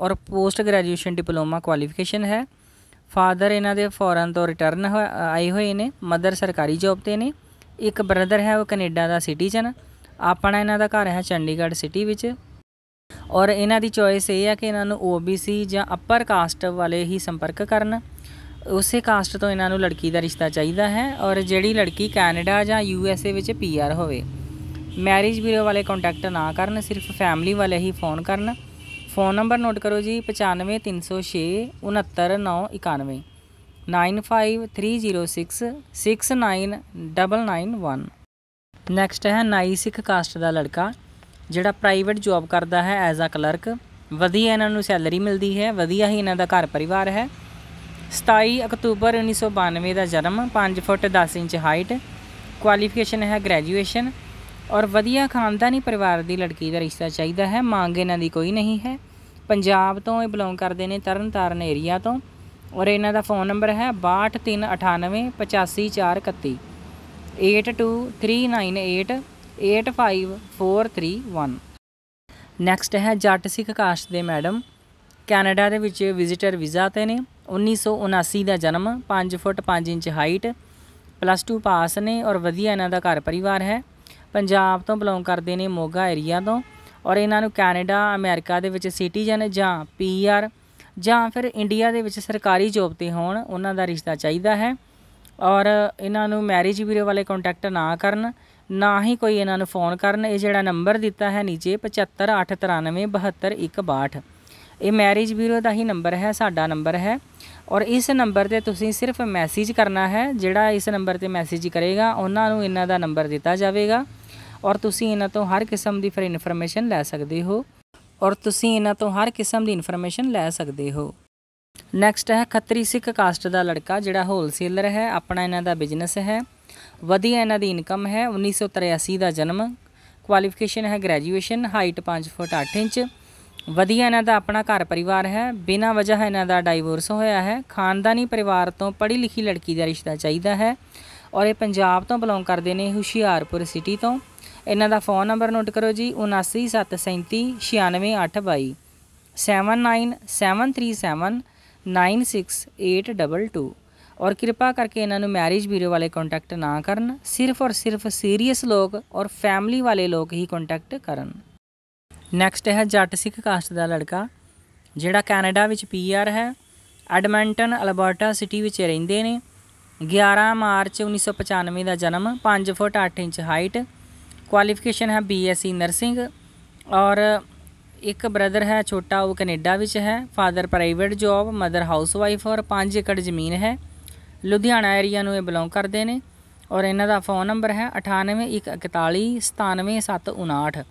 ਔਰ ਪੋਸਟ ਗ੍ਰੈਜੂਏਸ਼ਨ ਡਿਪਲੋਮਾ ਕੁਆਲੀਫਿਕੇਸ਼ਨ ਹੈ ਫਾਦਰ ਇਹਨਾਂ ਦੇ ਫੋਰਨ ਤੋਂ ਰਿਟਰਨ ਆਏ ਹੋਏ ਨੇ ਮਦਰ ਸਰਕਾਰੀ ਜੌਬ ਤੇ ਨੇ ਇੱਕ ਬ੍ਰਦਰ ਹੈ ਉਹ ਕੈਨੇਡਾ ਦਾ ਸਿਟੀਜ਼ਨ ਆਪਣਾ ਇਹਨਾਂ ਦਾ ਘਰ ਹੈ ਚੰਡੀਗੜ੍ਹ ਸਿਟੀ ਵਿੱਚ ਔਰ ਇਹਨਾਂ ਦੀ ਚੋਇਸ ਇਹ ਹੈ ਕਿ ਇਹਨਾਂ ਨੂੰ OBC ਜਾਂ ਅਪਰ ਕਾਸਟ ਵਾਲੇ ਹੀ ਸੰਪਰਕ ਕਰਨ ਉਸੇ ਕਾਸਟ ਤੋਂ ਇਹਨਾਂ ਨੂੰ ਲੜਕੀ ਦਾ ਰਿਸ਼ਤਾ ਚਾਹੀਦਾ ਹੈ ਔਰ ਜਿਹੜੀ ਲੜਕੀ ਕੈਨੇਡਾ ਜਾਂ USA ਵਿੱਚ PR ਹੋਵੇ ਮੈਰਿਜ ਬਿਊਰੋ ਵਾਲੇ ਕੰਟੈਕਟ ਨਾ ਕਰਨ ਸਿਰਫ ਫੈਮਿਲੀ ਵਾਲੇ ਹੀ ਫੋਨ ਕਰਨ ਫੋਨ ਨੰਬਰ ਨੋਟ ਕਰੋ ਜੀ 95306 69991 9530669991 ਨੈਕਸਟ ਹੈ ਨਾਈ ਸਿੱਖ ਕਾਸਟ ਦਾ ਲੜਕਾ ਜਿਹੜਾ ਪ੍ਰਾਈਵੇਟ ਜੌਬ ਕਰਦਾ ਹੈ ਐਜ਼ ਅ ਕਲਰਕ ਵਧੀਆ ਇਹਨਾਂ ਨੂੰ ਸੈਲਰੀ ਮਿਲਦੀ ਹੈ ਵਧੀਆ ਹੀ ਇਹਨਾਂ ਦਾ ਘਰ ਪਰਿਵਾਰ ਹੈ 27 ਅਕਤੂਬਰ 1992 ਦਾ ਜਨਮ 5 ਫੁੱਟ 10 ਇੰਚ ਹਾਈਟ ਕੁਆਲੀਫਿਕੇਸ਼ਨ ਹੈ ਗ੍ਰੈਜੂਏਸ਼ਨ ਔਰ ਵਧੀਆ ਖਾਨਦਾਨੀ ਪਰਿਵਾਰ ਦੀ ਲੜਕੀ ਦਾ ਰਿਸ਼ਤਾ ਚਾਹੀਦਾ ਹੈ ਮੰਗ ਇਹਨਾਂ ਦੀ ਕੋਈ ਨਹੀਂ ਹੈ ਪੰਜਾਬ ਤੋਂ ਇਹ ਬਿਲੋਂਗ ਕਰਦੇ ਨੇ ਤਰਨਤਾਰਨ ਏਰੀਆ ਤੋਂ ਔਰ ਇਹਨਾਂ ਦਾ ਫੋਨ ਨੰਬਰ ਹੈ 6239885431 8239885431 ਨੈਕਸਟ ਹੈ ਜੱਟ ਸਿੱਖ ਕਾਸ਼ ਦੇ ਮੈਡਮ ਕੈਨੇਡਾ ਦੇ ਵਿੱਚ ਵਿਜ਼ਿਟਰ ਵੀਜ਼ਾ ਤੇ ਨੇ 1979 ਦਾ ਜਨਮ 5 foot 5 inch height plus 2 pass ਨੇ ਔਰ ਵਧੀਆ ਇਹਨਾਂ ਦਾ ਘਰ ਪਰਿਵਾਰ ਹੈ ਪੰਜਾਬ ਤੋਂ ਬਿਲੋਂਗ ਕਰਦੇ ਨੇ ਮੋਗਾ ਏਰੀਆ ਤੋਂ ਔਰ ਇਹਨਾਂ ਨੂੰ ਕੈਨੇਡਾ ਅਮਰੀਕਾ ਦੇ ਵਿੱਚ ਸਿਟੀਜ਼ਨ ਜਾਂ ਪੀਆਰ ਜਾਂ ਫਿਰ ਇੰਡੀਆ ਦੇ ਵਿੱਚ ਸਰਕਾਰੀ ਜੋਬ ਤੇ ਹੋਣ ਉਹਨਾਂ ਦਾ ਰਿਸ਼ਤਾ ਚਾਹੀਦਾ ਹੈ ਔਰ ਇਹਨਾਂ ਨੂੰ ਮੈਰਿਜ ਵੀਰੇ ਵਾਲੇ ਕੰਟੈਕਟ ਨਾ ਕਰਨ ਨਾ ਹੀ ਕੋਈ ਇਹਨਾਂ ਨੂੰ ਫੋਨ ਕਰਨ ਇਹ ਜਿਹੜਾ ਨੰਬਰ ਦਿੱਤਾ ਹੈ ਨੀਚੇ 7589372162 ਇਹ ਮੈਰਿਜ ਬਿਊਰੋ ਦਾ ਹੀ ਨੰਬਰ ਹੈ ਸਾਡਾ ਨੰਬਰ ਹੈ ਔਰ ਇਸ ਨੰਬਰ ਤੇ ਤੁਸੀਂ ਸਿਰਫ ਮੈਸੇਜ ਕਰਨਾ ਹੈ ਜਿਹੜਾ ਇਸ ਨੰਬਰ ਤੇ ਮੈਸੇਜ ਕਰੇਗਾ ਉਹਨਾਂ ਨੂੰ ਇਹਨਾਂ ਦਾ ਨੰਬਰ ਦਿੱਤਾ ਜਾਵੇਗਾ ਔਰ ਤੁਸੀਂ ਇਹਨਾਂ ਤੋਂ ਹਰ ਕਿਸਮ ਦੀ ਫਿਰ ਇਨਫੋਰਮੇਸ਼ਨ ਲੈ ਸਕਦੇ ਹੋ ਔਰ ਤੁਸੀਂ ਇਹਨਾਂ ਤੋਂ ਹਰ ਕਿਸਮ ਦੀ ਇਨਫੋਰਮੇਸ਼ਨ ਲੈ ਸਕਦੇ ਹੋ ਨੈਕਸਟ ਹੈ ਖੱਤਰੀ ਸਿੱਖ ਕਾਸਟ ਦਾ ਲੜਕਾ ਜਿਹੜਾ ਹੋਲਸੇਲਰ ਹੈ ਆਪਣਾ ਇਹਨਾਂ ਦਾ ਬਿਜ਼ਨਸ ਹੈ ਵਧੀਆ ਇਹਨਾਂ ਦੀ ਇਨਕਮ ਹੈ 1983 ਦਾ ਜਨਮ ਕੁਆਲੀਫਿਕੇਸ਼ਨ ਹੈ ਗ੍ਰੈਜੂਏਸ਼ਨ ਹਾਈਟ 5 ਫੁੱਟ 8 ਇੰਚ ਵਧੀਆ ਇਹਨਾਂ ਦਾ ਆਪਣਾ ਘਰ ਪਰਿਵਾਰ ਹੈ ਬਿਨਾਂ ਵਜ੍ਹਾ ਇਹਨਾਂ ਦਾ ਡਾਈਵੋਰਸ ਹੋਇਆ ਹੈ ਖਾਨਦਾਨੀ ਪਰਿਵਾਰ ਤੋਂ ਪੜ੍ਹੀ ਲਿਖੀ ਲੜਕੀ ਦਾ ਰਿਸ਼ਤਾ ਚਾਹੀਦਾ ਹੈ ਔਰ ਇਹ ਪੰਜਾਬ ਤੋਂ ਬਿਲੋਂਗ ਕਰਦੇ ਨੇ ਹੁਸ਼ਿਆਰਪੁਰ ਸਿਟੀ ਤੋਂ ਇਹਨਾਂ ਦਾ ਫੋਨ ਨੰਬਰ ਨੋਟ ਕਰੋ ਜੀ 7973396822 7973796822 ਔਰ ਕਿਰਪਾ ਕਰਕੇ ਇਹਨਾਂ ਨੂੰ ਮੈਰਿਜ ਬਿਊਰੋ ਵਾਲੇ ਕੰਟੈਕਟ ਨਾ ਕਰਨ ਸਿਰਫ ਔਰ ਸਿਰਫ ਸੀਰੀਅਸ ਲੋਕ ਔਰ ਫੈਮਿਲੀ ਵਾਲੇ ਲੋਕ ਹੀ ਕੰਟੈਕਟ ਕਰਨ ਨੈਕਸਟ ਹੈ ਜੱਟ ਸਿੱਖ ਕਾਸਟ ਦਾ ਲੜਕਾ ਜਿਹੜਾ ਕੈਨੇਡਾ ਵਿੱਚ ਪੀਆਰ ਹੈ ਐਡਮੰਟਨ ਅਲਬਰਟਾ ਸਿਟੀ ਵਿੱਚ ਰਹਿੰਦੇ ਨੇ 11 ਮਾਰਚ 1995 ਦਾ ਜਨਮ 5 ਫੁੱਟ 8 ਇੰਚ ਹਾਈਟ ਕੁਆਲੀਫਿਕੇਸ਼ਨ ਹੈ ਬੀਐਸਸੀ ਨਰਸਿੰਗ e ਔਰ ਇੱਕ ਬ੍ਰਦਰ ਹੈ ਛੋਟਾ ਉਹ ਕੈਨੇਡਾ ਵਿੱਚ ਹੈ father private job mother house housewife ਔਰ 5 ਏਕੜ ਜ਼ਮੀਨ ਹੈ ਲੁਧਿਆਣਾ ਏਰੀਆ ਨੂੰ ਇਹ ਬਿਲੋਂਗ ਕਰਦੇ ਨੇ ਔਰ ਇਹਨਾਂ ਦਾ ਫੋਨ ਨੰਬਰ ਹੈ 9814197759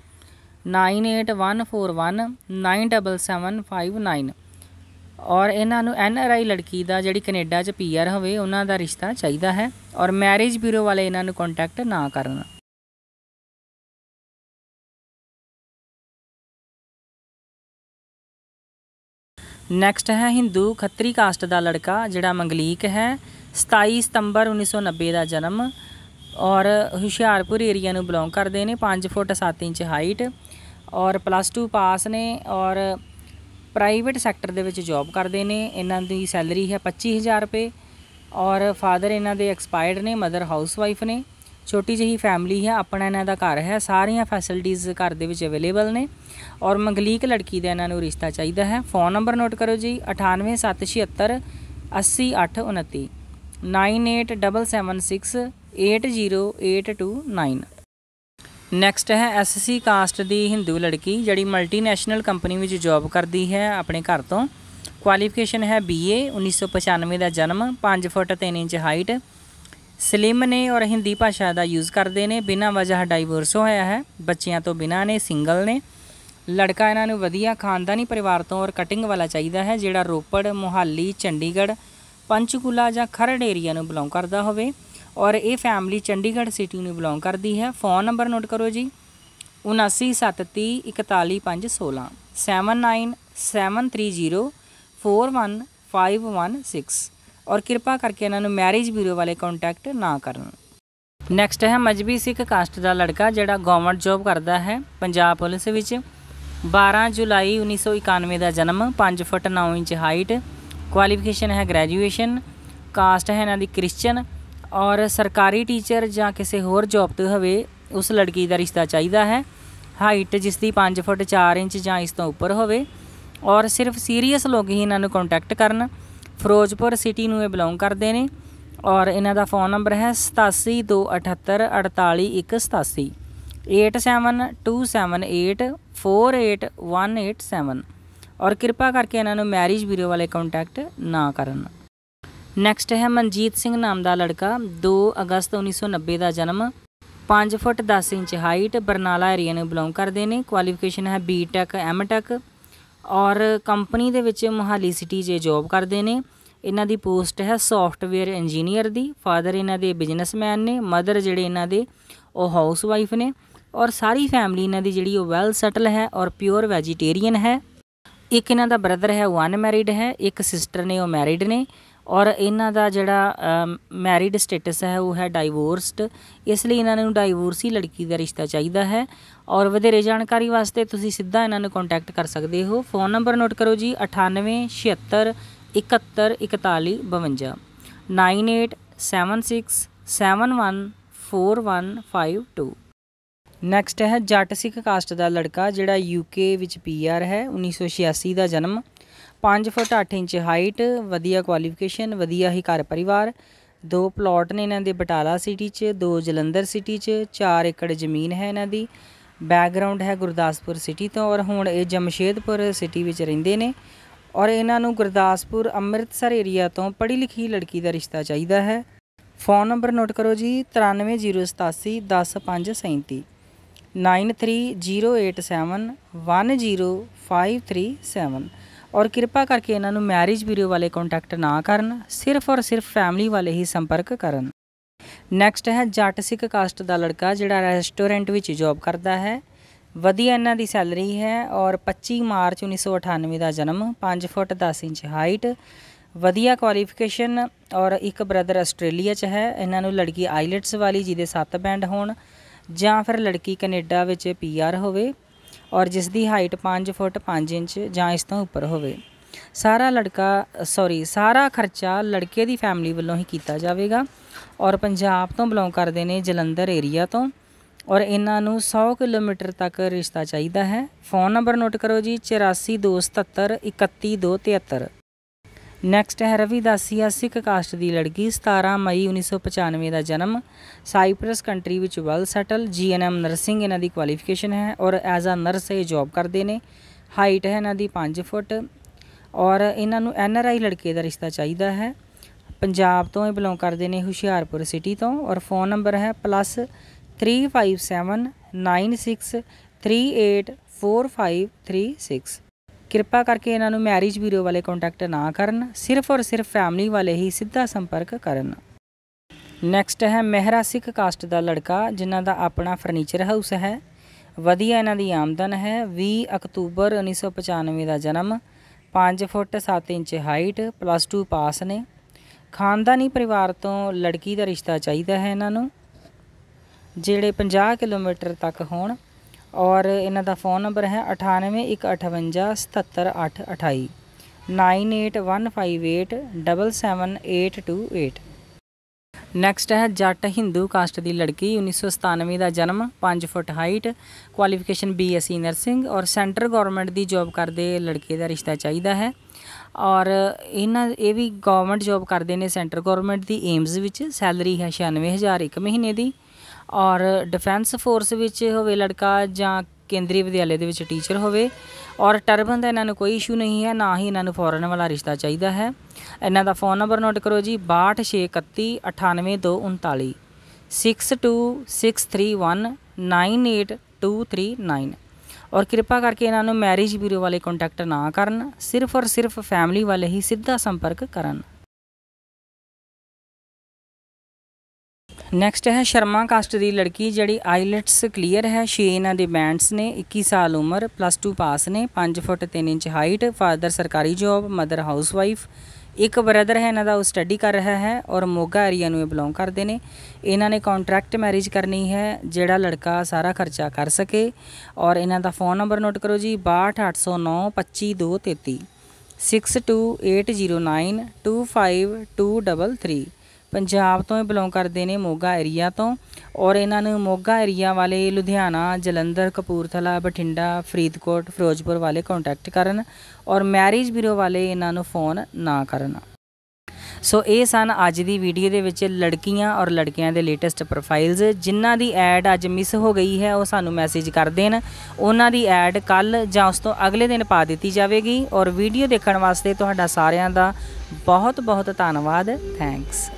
9814197759 ਔਰ ਇਹਨਾਂ ਨੂੰ ਐਨ ਆਰ ਆਈ ਲੜਕੀ ਦਾ ਜਿਹੜੀ ਕੈਨੇਡਾ 'ਚ ਪੀਆਰ ਹੋਵੇ ਉਹਨਾਂ ਦਾ ਰਿਸ਼ਤਾ ਚਾਹੀਦਾ ਹੈ ਔਰ ਮੈਰਿਜ ਬਿਊਰੋ ਵਾਲੇ ਇਹਨਾਂ ਨੂੰ ਕੰਟੈਕਟ ਨਾ ਕਰਨ ਨੈਕਸਟ ਹੈ ਹਿੰਦੂ ਖੱਤਰੀ ਕਾਸਟ ਦਾ ਲੜਕਾ ਜਿਹੜਾ ਮੰਗਲੀਕ ਹੈ 27 ਸਤੰਬਰ 1990 ਦਾ ਜਨਮ ਔਰ ਹੁਸ਼ਿਆਰਪੁਰ ਏਰੀਆ ਨੂੰ ਬਿਲੋਂਗ ਕਰਦੇ ਨੇ 5 ਫੁੱਟ 7 ਇੰਚ ਹਾਈਟ ਔਰ ਪਲੱਸ 2 ਪਾਸ ਨੇ ਔਰ ਪ੍ਰਾਈਵੇਟ ਸੈਕਟਰ ਦੇ ਵਿੱਚ ਜੌਬ ਕਰਦੇ ਨੇ ਇਹਨਾਂ ਦੀ ਸੈਲਰੀ ਹੈ 25000 ਰੁਪਏ ਔਰ ਫਾਦਰ ਇਹਨਾਂ ਦੇ ਐਕਸਪਾਇਰਡ ਨੇ ਮਦਰ ਹਾਊਸਵਾਈਫ ਨੇ ਛੋਟੀ ਜਿਹੀ ਫੈਮਿਲੀ ਹੈ ਆਪਣਾ ਇਹਨਾਂ ਦਾ ਘਰ ਹੈ ਸਾਰੀਆਂ ਫੈਸਿਲਿਟੀਆਂ ਘਰ ਦੇ ਵਿੱਚ ਅਵੇਲੇਬਲ ਨੇ ਔਰ ਮੰਗਲੀਕ ਲੜਕੀ ਦਾ ਇਹਨਾਂ ਨੂੰ ਰਿਸ਼ਤਾ ਚਾਹੀਦਾ ਹੈ ਫੋਨ ਨੰਬਰ ਨੋਟ ਕਰੋ ਜੀ 9876780829 9877680829 ਨੈਕਸਟ ਹੈ ਐਸਸੀ ਕਾਸਟ ਦੀ ਹਿੰਦੂ ਲੜਕੀ ਜਿਹੜੀ ਮਲਟੀਨੈਸ਼ਨਲ ਕੰਪਨੀ ਵਿੱਚ ਜੌਬ ਕਰਦੀ ਹੈ ਆਪਣੇ ਘਰ ਤੋਂ ਕੁਆਲੀਫਿਕੇਸ਼ਨ ਹੈ ਬੀਏ 1995 ਦਾ ਜਨਮ 5 ਫੁੱਟ 3 ਇੰਚ ਹਾਈਟ ਸਲਿਮ ਨੇ ਔਰ ਹਿੰਦੀ ਭਾਸ਼ਾ ਦਾ ਯੂਜ਼ ਕਰਦੇ ਨੇ ਬਿਨਾਂ ਵਜ੍ਹਾ ਡਾਈਵੋਰਸ ਹੋਇਆ ਹੈ ਬੱਚਿਆਂ ਤੋਂ ਬਿਨਾਂ ਨੇ ਸਿੰਗਲ ਨੇ ਲੜਕਾ ਇਹਨਾਂ ਨੂੰ ਵਧੀਆ ਖਾਨਦਾਨੀ ਪਰਿਵਾਰ ਤੋਂ ਔਰ ਕਟਿੰਗ ਵਾਲਾ ਚਾਹੀਦਾ ਹੈ ਜਿਹੜਾ ਰੋਪੜ ਮੁਹਾਲੀ ਚੰਡੀਗੜ੍ਹ ਪੰਚਕੂਲਾ ਜਾਂ ਖਰੜ ਏਰੀਆ ਨੂੰ ਬਿਲੋਂਗ ਕਰਦਾ ਹੋਵੇ ਔਰ ਇਹ ਫੈਮਿਲੀ ਚੰਡੀਗੜ੍ਹ ਸਿਟੀ ਨੂੰ ਬਿਲੋਂਗ ਕਰਦੀ ਹੈ ਫੋਨ ਨੰਬਰ ਨੋਟ ਕਰੋ ਜੀ 7973141516 7973041516 ਔਰ ਕਿਰਪਾ ਕਰਕੇ ਇਹਨਾਂ ਨੂੰ ਮੈਰਿਜ ਬਿਊਰੋ ਵਾਲੇ ਕੰਟੈਕਟ ਨਾ ਕਰਨ ਨੈਕਸਟ ਹੈ ਮਜਬੀ ਸਿੱਖ ਕਾਸਟ ਦਾ ਲੜਕਾ ਜਿਹੜਾ ਗਵਰਨਮੈਂਟ ਜੌਬ ਕਰਦਾ ਹੈ ਪੰਜਾਬ ਪੁਲਿਸ ਵਿੱਚ 12 ਜੁਲਾਈ 1991 ਦਾ ਜਨਮ 5 ਫੁੱਟ 9 ਇੰਚ ਹਾਈਟ ਕੁਆਲੀਫਿਕੇਸ਼ਨ ਹੈ ਗ੍ਰੈਜੂਏਸ਼ਨ ਕਾਸਟ ਹੈ ਇਹਨਾਂ ਦੀ ਕ੍ਰਿਸਚੀਅਨ ਔਰ ਸਰਕਾਰੀ ਟੀਚਰ ਜਾਂ ਕਿਸੇ ਹੋਰ ਜੌਬ ਤੇ ਹੋਵੇ ਉਸ ਲੜਕੀ ਦਾ ਰਿਸ਼ਤਾ ਚਾਹੀਦਾ ਹੈ ਹਾਈਟ ਜਿਸ ਦੀ 5 ਫੁੱਟ 4 ਇੰਚ ਜਾਂ ਇਸ ਤੋਂ ਉੱਪਰ ਹੋਵੇ ਔਰ ਸਿਰਫ ਸੀਰੀਅਸ ਲੋਕ ਹੀ ਇਹਨਾਂ ਨੂੰ ਕੰਟੈਕਟ ਕਰਨ ਫਿਰੋਜ਼ਪੁਰ ਸਿਟੀ ਨੂੰ ਇਹ ਬਿਲੋਂਗ ਕਰਦੇ ਨੇ ਔਰ ਇਹਨਾਂ ਦਾ ਫੋਨ ਨੰਬਰ ਹੈ 8727848187 8727848187 ਔਰ ਕਿਰਪਾ ਕਰਕੇ ਇਹਨਾਂ ਨੂੰ ਮੈਰਿਜ ਬਿਊਰੋ ਵਾਲੇ ਕੰਟੈਕਟ ਨਾ ਕਰਨ ਨੈਕਸਟ ਹੈ ਮਨਜੀਤ ਸਿੰਘ ਨਾਮ ਦਾ ਲੜਕਾ 2 ਅਗਸਤ 1990 ਦਾ ਜਨਮ 5 foot 10 inch height Barnala area ਨੂੰ ਬਿਲੋਂਗ ਕਰਦੇ ਨੇ ਕੁਆਲੀਫਿਕੇਸ਼ਨ ਹੈ ਬੀਟੈਕ ਐਮਟੈਕ ਔਰ ਕੰਪਨੀ ਦੇ ਵਿੱਚ ਮੁਹਾਲੀ ਸਿਟੀ 'ਚ ਜੌਬ ਕਰਦੇ ਨੇ ਇਹਨਾਂ ਦੀ ਪੋਸਟ ਹੈ ਸੌਫਟਵੇਅਰ ਇੰਜੀਨੀਅਰ ਦੀ ਫਾਦਰ ਇਹਨਾਂ ਦੇ ਬਿਜ਼ਨਸਮੈਨ ਨੇ ਮਦਰ ਜਿਹੜੇ ਇਹਨਾਂ ਦੇ ਉਹ ਹਾਊਸ ਵਾਈਫ ਨੇ ਔਰ ਸਾਰੀ ਫੈਮਿਲੀ ਇਹਨਾਂ ਦੀ ਜਿਹੜੀ ਉਹ ਵੈਲ ਸੈਟਲ ਹੈ ਔਰ ਪਿਓਰ ਵੈਜੀਟੇਰੀਅਨ ਹੈ ਇੱਕ ਇਹਨਾਂ ਦਾ ਬ੍ਰਦਰ ਹੈ ਉਹ ਅਨਮੈਰਿਡ ਹੈ ਇੱਕ ਸਿਸਟਰ ਨੇ ਉਹ ਮੈਰਿਡ ਨੇ ਔਰ ਇਹਨਾਂ ਦਾ ਜਿਹੜਾ ਮੈਰਿਡ ਸਟੇਟਸ ਹੈ ਉਹ ਹੈ ਡਾਈਵੋਰਸਡ ਇਸ ਲਈ ਇਹਨਾਂ ਨੂੰ ਡਾਈਵੋਰਸੀ ਲੜਕੀ ਦਾ ਰਿਸ਼ਤਾ ਚਾਹੀਦਾ ਹੈ ਔਰ ਵਧੇਰੇ ਜਾਣਕਾਰੀ ਵਾਸਤੇ ਤੁਸੀਂ ਸਿੱਧਾ ਇਹਨਾਂ ਨੂੰ ਕੰਟੈਕਟ ਕਰ ਸਕਦੇ ਹੋ ਫੋਨ ਨੰਬਰ ਨੋਟ ਕਰੋ ਜੀ 9876714152 9876714152 ਨੈਕਸਟ ਹੈ ਜੱਟ ਸਿੱਖ ਕਾਸਟ ਦਾ ਲੜਕਾ ਜਿਹੜਾ ਯੂਕੇ ਵਿੱਚ ਪੀਆਰ ਹੈ 1986 ਦਾ ਜਨਮ 5 ਫੁੱਟ 8 ਇੰਚ ਹਾਈਟ ਵਧੀਆ ਕੁਆਲੀਫਿਕੇਸ਼ਨ ਵਧੀਆ ਹੀ ਘਰ ਪਰਿਵਾਰ ਦੋ ਪਲਾਟ ਨੇ ਇਹਨਾਂ ਦੇ ਬਟਾਲਾ ਸਿਟੀ 'ਚ ਦੋ ਜਲੰਧਰ ਸਿਟੀ 'ਚ 4 ਏਕੜ ਜ਼ਮੀਨ ਹੈ ਇਹਨਾਂ ਦੀ ਬੈਕਗ੍ਰਾਉਂਡ ਹੈ ਗੁਰਦਾਸਪੁਰ ਸਿਟੀ ਤੋਂ ਔਰ ਹੁਣ ਇਹ ਜਮਸ਼ੇਦਪੁਰ ਸਿਟੀ ਵਿੱਚ ਰਹਿੰਦੇ ਨੇ ਔਰ ਇਹਨਾਂ ਨੂੰ ਗੁਰਦਾਸਪੁਰ ਅੰਮ੍ਰਿਤਸਰ ਏਰੀਆ ਤੋਂ ਪੜ੍ਹੀ ਲਿਖੀ ਲੜਕੀ ਦਾ ਰਿਸ਼ਤਾ ਚਾਹੀਦਾ ਹੈ ਫ਼ੋਨ ਨੰਬਰ ਨੋਟ ਕਰੋ ਜੀ 9308710537 9308710537 ਔਰ ਕਿਰਪਾ ਕਰਕੇ ਇਹਨਾਂ ਨੂੰ ਮੈਰਿਜ ਵੀਡੀਓ ਵਾਲੇ ਕੰਟੈਕਟ ਨਾ ਕਰਨ ਸਿਰਫ ਔਰ ਸਿਰਫ ਫੈਮਿਲੀ ਵਾਲੇ ਹੀ ਸੰਪਰਕ ਕਰਨ ਨੈਕਸਟ ਹੈ ਜੱਟ ਸਿੱਖ ਕਾਸਟ ਦਾ ਲੜਕਾ ਜਿਹੜਾ ਰੈਸਟੋਰੈਂਟ ਵਿੱਚ ਜੌਬ ਕਰਦਾ ਹੈ ਵਧੀਆ ਇਹਨਾਂ ਦੀ ਸੈਲਰੀ ਹੈ ਔਰ 25 ਮਾਰਚ 1998 ਦਾ ਜਨਮ 5 ਫੁੱਟ 10 ਇੰਚ ਹਾਈਟ ਵਧੀਆ ਕੁਆਲੀਫਿਕੇਸ਼ਨ ਔਰ ਇੱਕ ਬ੍ਰਦਰ ਆਸਟ੍ਰੇਲੀਆ 'ਚ ਹੈ ਇਹਨਾਂ ਨੂੰ ਲੜਕੀ ਆਈਲੈਟਸ ਵਾਲੀ ਜਿਹਦੇ 7 ਬੈਂਡ ਹੋਣ ਜਾਂ ਫਿਰ ਲੜਕੀ ਕੈਨੇਡਾ ਵਿੱਚ ਪੀਆਰ ਹੋਵੇ ਔਰ ਜਿਸ ਦੀ ਹਾਈਟ 5 ਫੁੱਟ 5 ਇੰਚ ਜਾਂ ਇਸ ਤੋਂ ਉੱਪਰ ਹੋਵੇ ਸਾਰਾ ਲੜਕਾ ਸੌਰੀ ਸਾਰਾ ਖਰਚਾ ਲੜਕੇ ਦੀ ਫੈਮਿਲੀ ਵੱਲੋਂ ਹੀ ਕੀਤਾ ਜਾਵੇਗਾ ਔਰ ਪੰਜਾਬ ਤੋਂ ਬਿਲੋਂਗ ਕਰਦੇ ਨੇ ਜਲੰਧਰ ਏਰੀਆ ਤੋਂ ਔਰ ਇਹਨਾਂ ਨੂੰ 100 ਕਿਲੋਮੀਟਰ ਤੱਕ ਰਿਸ਼ਤਾ ਚਾਹੀਦਾ ਹੈ ਫੋਨ ਨੰਬਰ ਨੋਟ ਕਰੋ ਜੀ 8427731273 ਨੈਕਸਟ ਹੈ ਰਵੀ ਦਾਸੀਆ ਸਿੱਖ ਕਾਸਟ ਦੀ ਲੜਕੀ 17 ਮਈ 1995 ਦਾ ਜਨਮ ਸਾਈਪ੍ਰਸ ਕੰਟਰੀ ਵਿੱਚ ਵੈਲ ਸੈਟਲ ਜੀਐਨਐਮ ਨਰਸਿੰਗ ਇਹਨਾਂ ਦੀ ਕੁਆਲੀਫਿਕੇਸ਼ਨ ਹੈ ਔਰ ਐਜ਼ ਅ ਨਰਸ ਇਹ ਜੌਬ ਕਰਦੇ ਨੇ ਹਾਈਟ ਹੈ ਇਹਨਾਂ ਦੀ 5 ਫੁੱਟ ਔਰ ਇਹਨਾਂ ਨੂੰ ਐਨਆਰਆਈ ਲੜਕੇ ਦਾ ਰਿਸ਼ਤਾ ਚਾਹੀਦਾ ਹੈ ਪੰਜਾਬ ਤੋਂ ਇਹ ਬਿਲੋਂਗ ਕਰਦੇ ਨੇ ਹੁਸ਼ਿਆਰਪੁਰ ਸਿਟੀ ਤੋਂ ਔਰ ਫੋਨ ਨੰਬਰ ਹੈ +357963845336 ਕਿਰਪਾ ਕਰਕੇ ਇਹਨਾਂ ਨੂੰ ਮੈਰਿਜ ਬਿਊਰੋ ਵਾਲੇ ਕੰਟੈਕਟ ਨਾ ਕਰਨ ਸਿਰਫ ਔਰ ਸਿਰਫ ਫੈਮਿਲੀ ਵਾਲੇ ਹੀ ਸਿੱਧਾ ਸੰਪਰਕ ਕਰਨ ਨੈਕਸਟ ਹੈ ਮਹਿਰਾ ਸਿੱਖ ਕਾਸਟ ਦਾ ਲੜਕਾ ਜਿਨ੍ਹਾਂ ਦਾ ਆਪਣਾ ਫਰਨੀਚਰ ਹਾਊਸ ਹੈ ਵਧੀਆ ਇਹਨਾਂ ਦੀ ਆਮਦਨ ਹੈ 20 ਅਕਤੂਬਰ 1995 ਦਾ ਜਨਮ 5 foot 7 inch height plus 2 pass ਨੇ ਖਾਨਦਾਨੀ ਪਰਿਵਾਰ ਤੋਂ ਲੜਕੀ ਦਾ ਰਿਸ਼ਤਾ ਚਾਹੀਦਾ ਹੈ ਇਹਨਾਂ ਨੂੰ ਜਿਹੜੇ 50 ਕਿਲੋਮੀਟਰ ਤੱਕ ਹੋਣ ਔਰ ਇਹਨਾਂ ਦਾ ਫੋਨ ਨੰਬਰ ਹੈ 9815877828 9815877828 ਨੈਕਸਟ ਹੈ ਜੱਟ ਹਿੰਦੂ ਕਾਸਟ ਦੀ ਲੜਕੀ 1997 ਦਾ ਜਨਮ 5 foot height qualification BSc nursing ਔਰ ਸੈਂਟਰ ਗਵਰਨਮੈਂਟ ਦੀ ਜੌਬ ਕਰਦੇ ਲੜਕੇ ਦਾ ਰਿਸ਼ਤਾ ਚਾਹੀਦਾ ਹੈ ਔਰ ਇਹਨਾਂ ਇਹ ਵੀ ਗਵਰਨਮੈਂਟ ਜੌਬ ਕਰਦੇ ਨੇ ਸੈਂਟਰ ਗਵਰਨਮੈਂਟ ਦੀ ਏਮਜ਼ ਵਿੱਚ ਸੈਲਰੀ ਹੈ 96000 ਇੱਕ ਮਹੀਨੇ ਦੀ ਔਰ ਡਿਫੈਂਸ ਫੋਰਸ ਵਿੱਚ ਹੋਵੇ ਲੜਕਾ ਜਾਂ ਕੇਂਦਰੀ ਵਿਦਿਆਲੇ ਦੇ ਵਿੱਚ ਟੀਚਰ ਹੋਵੇ ਔਰ ਟਰਬਨ ਦਾ ਇਹਨਾਂ ਨੂੰ ਕੋਈ ਇਸ਼ੂ ਨਹੀਂ ਹੈ ਨਾ ਹੀ ਇਹਨਾਂ ਨੂੰ ਫੋਰਨ ਵਾਲਾ ਰਿਸ਼ਤਾ ਚਾਹੀਦਾ ਹੈ ਇਹਨਾਂ ਦਾ ਫੋਨ ਨੰਬਰ ਨੋਟ ਕਰੋ ਜੀ 6261198239 6263198239 ਔਰ ਕਿਰਪਾ ਕਰਕੇ ਇਹਨਾਂ ਨੂੰ ਮੈਰਿਜ ਬਿਊਰੋ ਵਾਲੇ ਕੰਟੈਕਟ ਨਾ ਕਰਨ ਸਿਰਫ ਔਰ ਸਿਰਫ ਫੈਮਿਲੀ ਵਾਲੇ ਹੀ ਸਿੱਧਾ ਸੰਪਰਕ ਕਰਨ ਨੈਕਸਟ ਹੈ ਸ਼ਰਮਾ ਕਾਸਟ ਦੀ ਲੜਕੀ ਜਿਹੜੀ ਆਈਲੈਟਸ ਕਲੀਅਰ ਹੈ ਛੇ ਇਹਨਾਂ ਦੇ ਬੈਂਡਸ ਨੇ 21 ਸਾਲ ਉਮਰ ਪਲੱਸ 2 ਪਾਸ ਨੇ 5 ਫੁੱਟ 3 ਇੰਚ ਹਾਈਟ ਫਾਦਰ ਸਰਕਾਰੀ ਜੌਬ ਮਦਰ ਹਾਊਸ ਵਾਈਫ ਇੱਕ ਬ੍ਰਦਰ ਹੈ ਇਹਨਾਂ ਦਾ ਉਹ ਸਟੱਡੀ ਕਰ ਰਿਹਾ ਹੈ ਔਰ ਮੋਗਾ ਏਰੀਆ ਨੂੰ ਇਹ ਬਿਲੋਂਗ ਕਰਦੇ ਨੇ ਇਹਨਾਂ ਨੇ ਕੰਟਰੈਕਟ ਮੈਰਿਜ ਕਰਨੀ ਹੈ ਜਿਹੜਾ ਲੜਕਾ ਸਾਰਾ ਖਰਚਾ ਕਰ ਸਕੇ ਔਰ ਇਹਨਾਂ ਦਾ ਫੋਨ ਨੰਬਰ ਨੋਟ ਕਰੋ ਜੀ 6280925233 62809252233 ਪੰਜਾਬ ਤੋਂ ਹੀ ਬਿਲੋਂਗ ਕਰਦੇ ਨੇ ਮੋਗਾ ਏਰੀਆ ਤੋਂ ਔਰ ਇਹਨਾਂ ਨੂੰ ਮੋਗਾ ਏਰੀਆ ਵਾਲੇ ਲੁਧਿਆਣਾ ਜਲੰਧਰ ਕਪੂਰਥਲਾ ਬਠਿੰਡਾ ਫਰੀਦਕੋਟ ਫਿਰੋਜ਼ਪੁਰ ਵਾਲੇ ਕੰਟੈਕਟ ਕਰਨ ਔਰ ਮੈਰਿਜ ਬਿਊਰੋ ਵਾਲੇ ਇਹਨਾਂ ਨੂੰ ਫੋਨ ਨਾ ਕਰਨ ਸੋ ਇਹ ਸਨ ਅੱਜ ਦੀ ਵੀਡੀਓ ਦੇ ਵਿੱਚ ਲੜਕੀਆਂ ਔਰ ਲੜਕਿਆਂ ਦੇ ਲੇਟੈਸਟ ਪ੍ਰੋਫਾਈਲਸ ਜਿਨ੍ਹਾਂ ਦੀ ਐਡ ਅੱਜ ਮਿਸ ਹੋ ਗਈ ਹੈ ਉਹ ਸਾਨੂੰ ਮੈਸੇਜ ਕਰ ਦੇਣ ਉਹਨਾਂ ਦੀ ਐਡ ਕੱਲ ਜਾਂ ਉਸ ਤੋਂ ਅਗਲੇ ਦਿਨ ਪਾ ਦਿੱਤੀ ਜਾਵੇਗੀ ਔਰ ਵੀਡੀਓ ਦੇਖਣ ਵਾਸਤੇ ਤੁਹਾਡਾ ਸਾਰਿਆਂ ਦਾ ਬਹੁਤ ਬਹੁਤ ਧੰਨਵਾਦ ਥੈਂਕਸ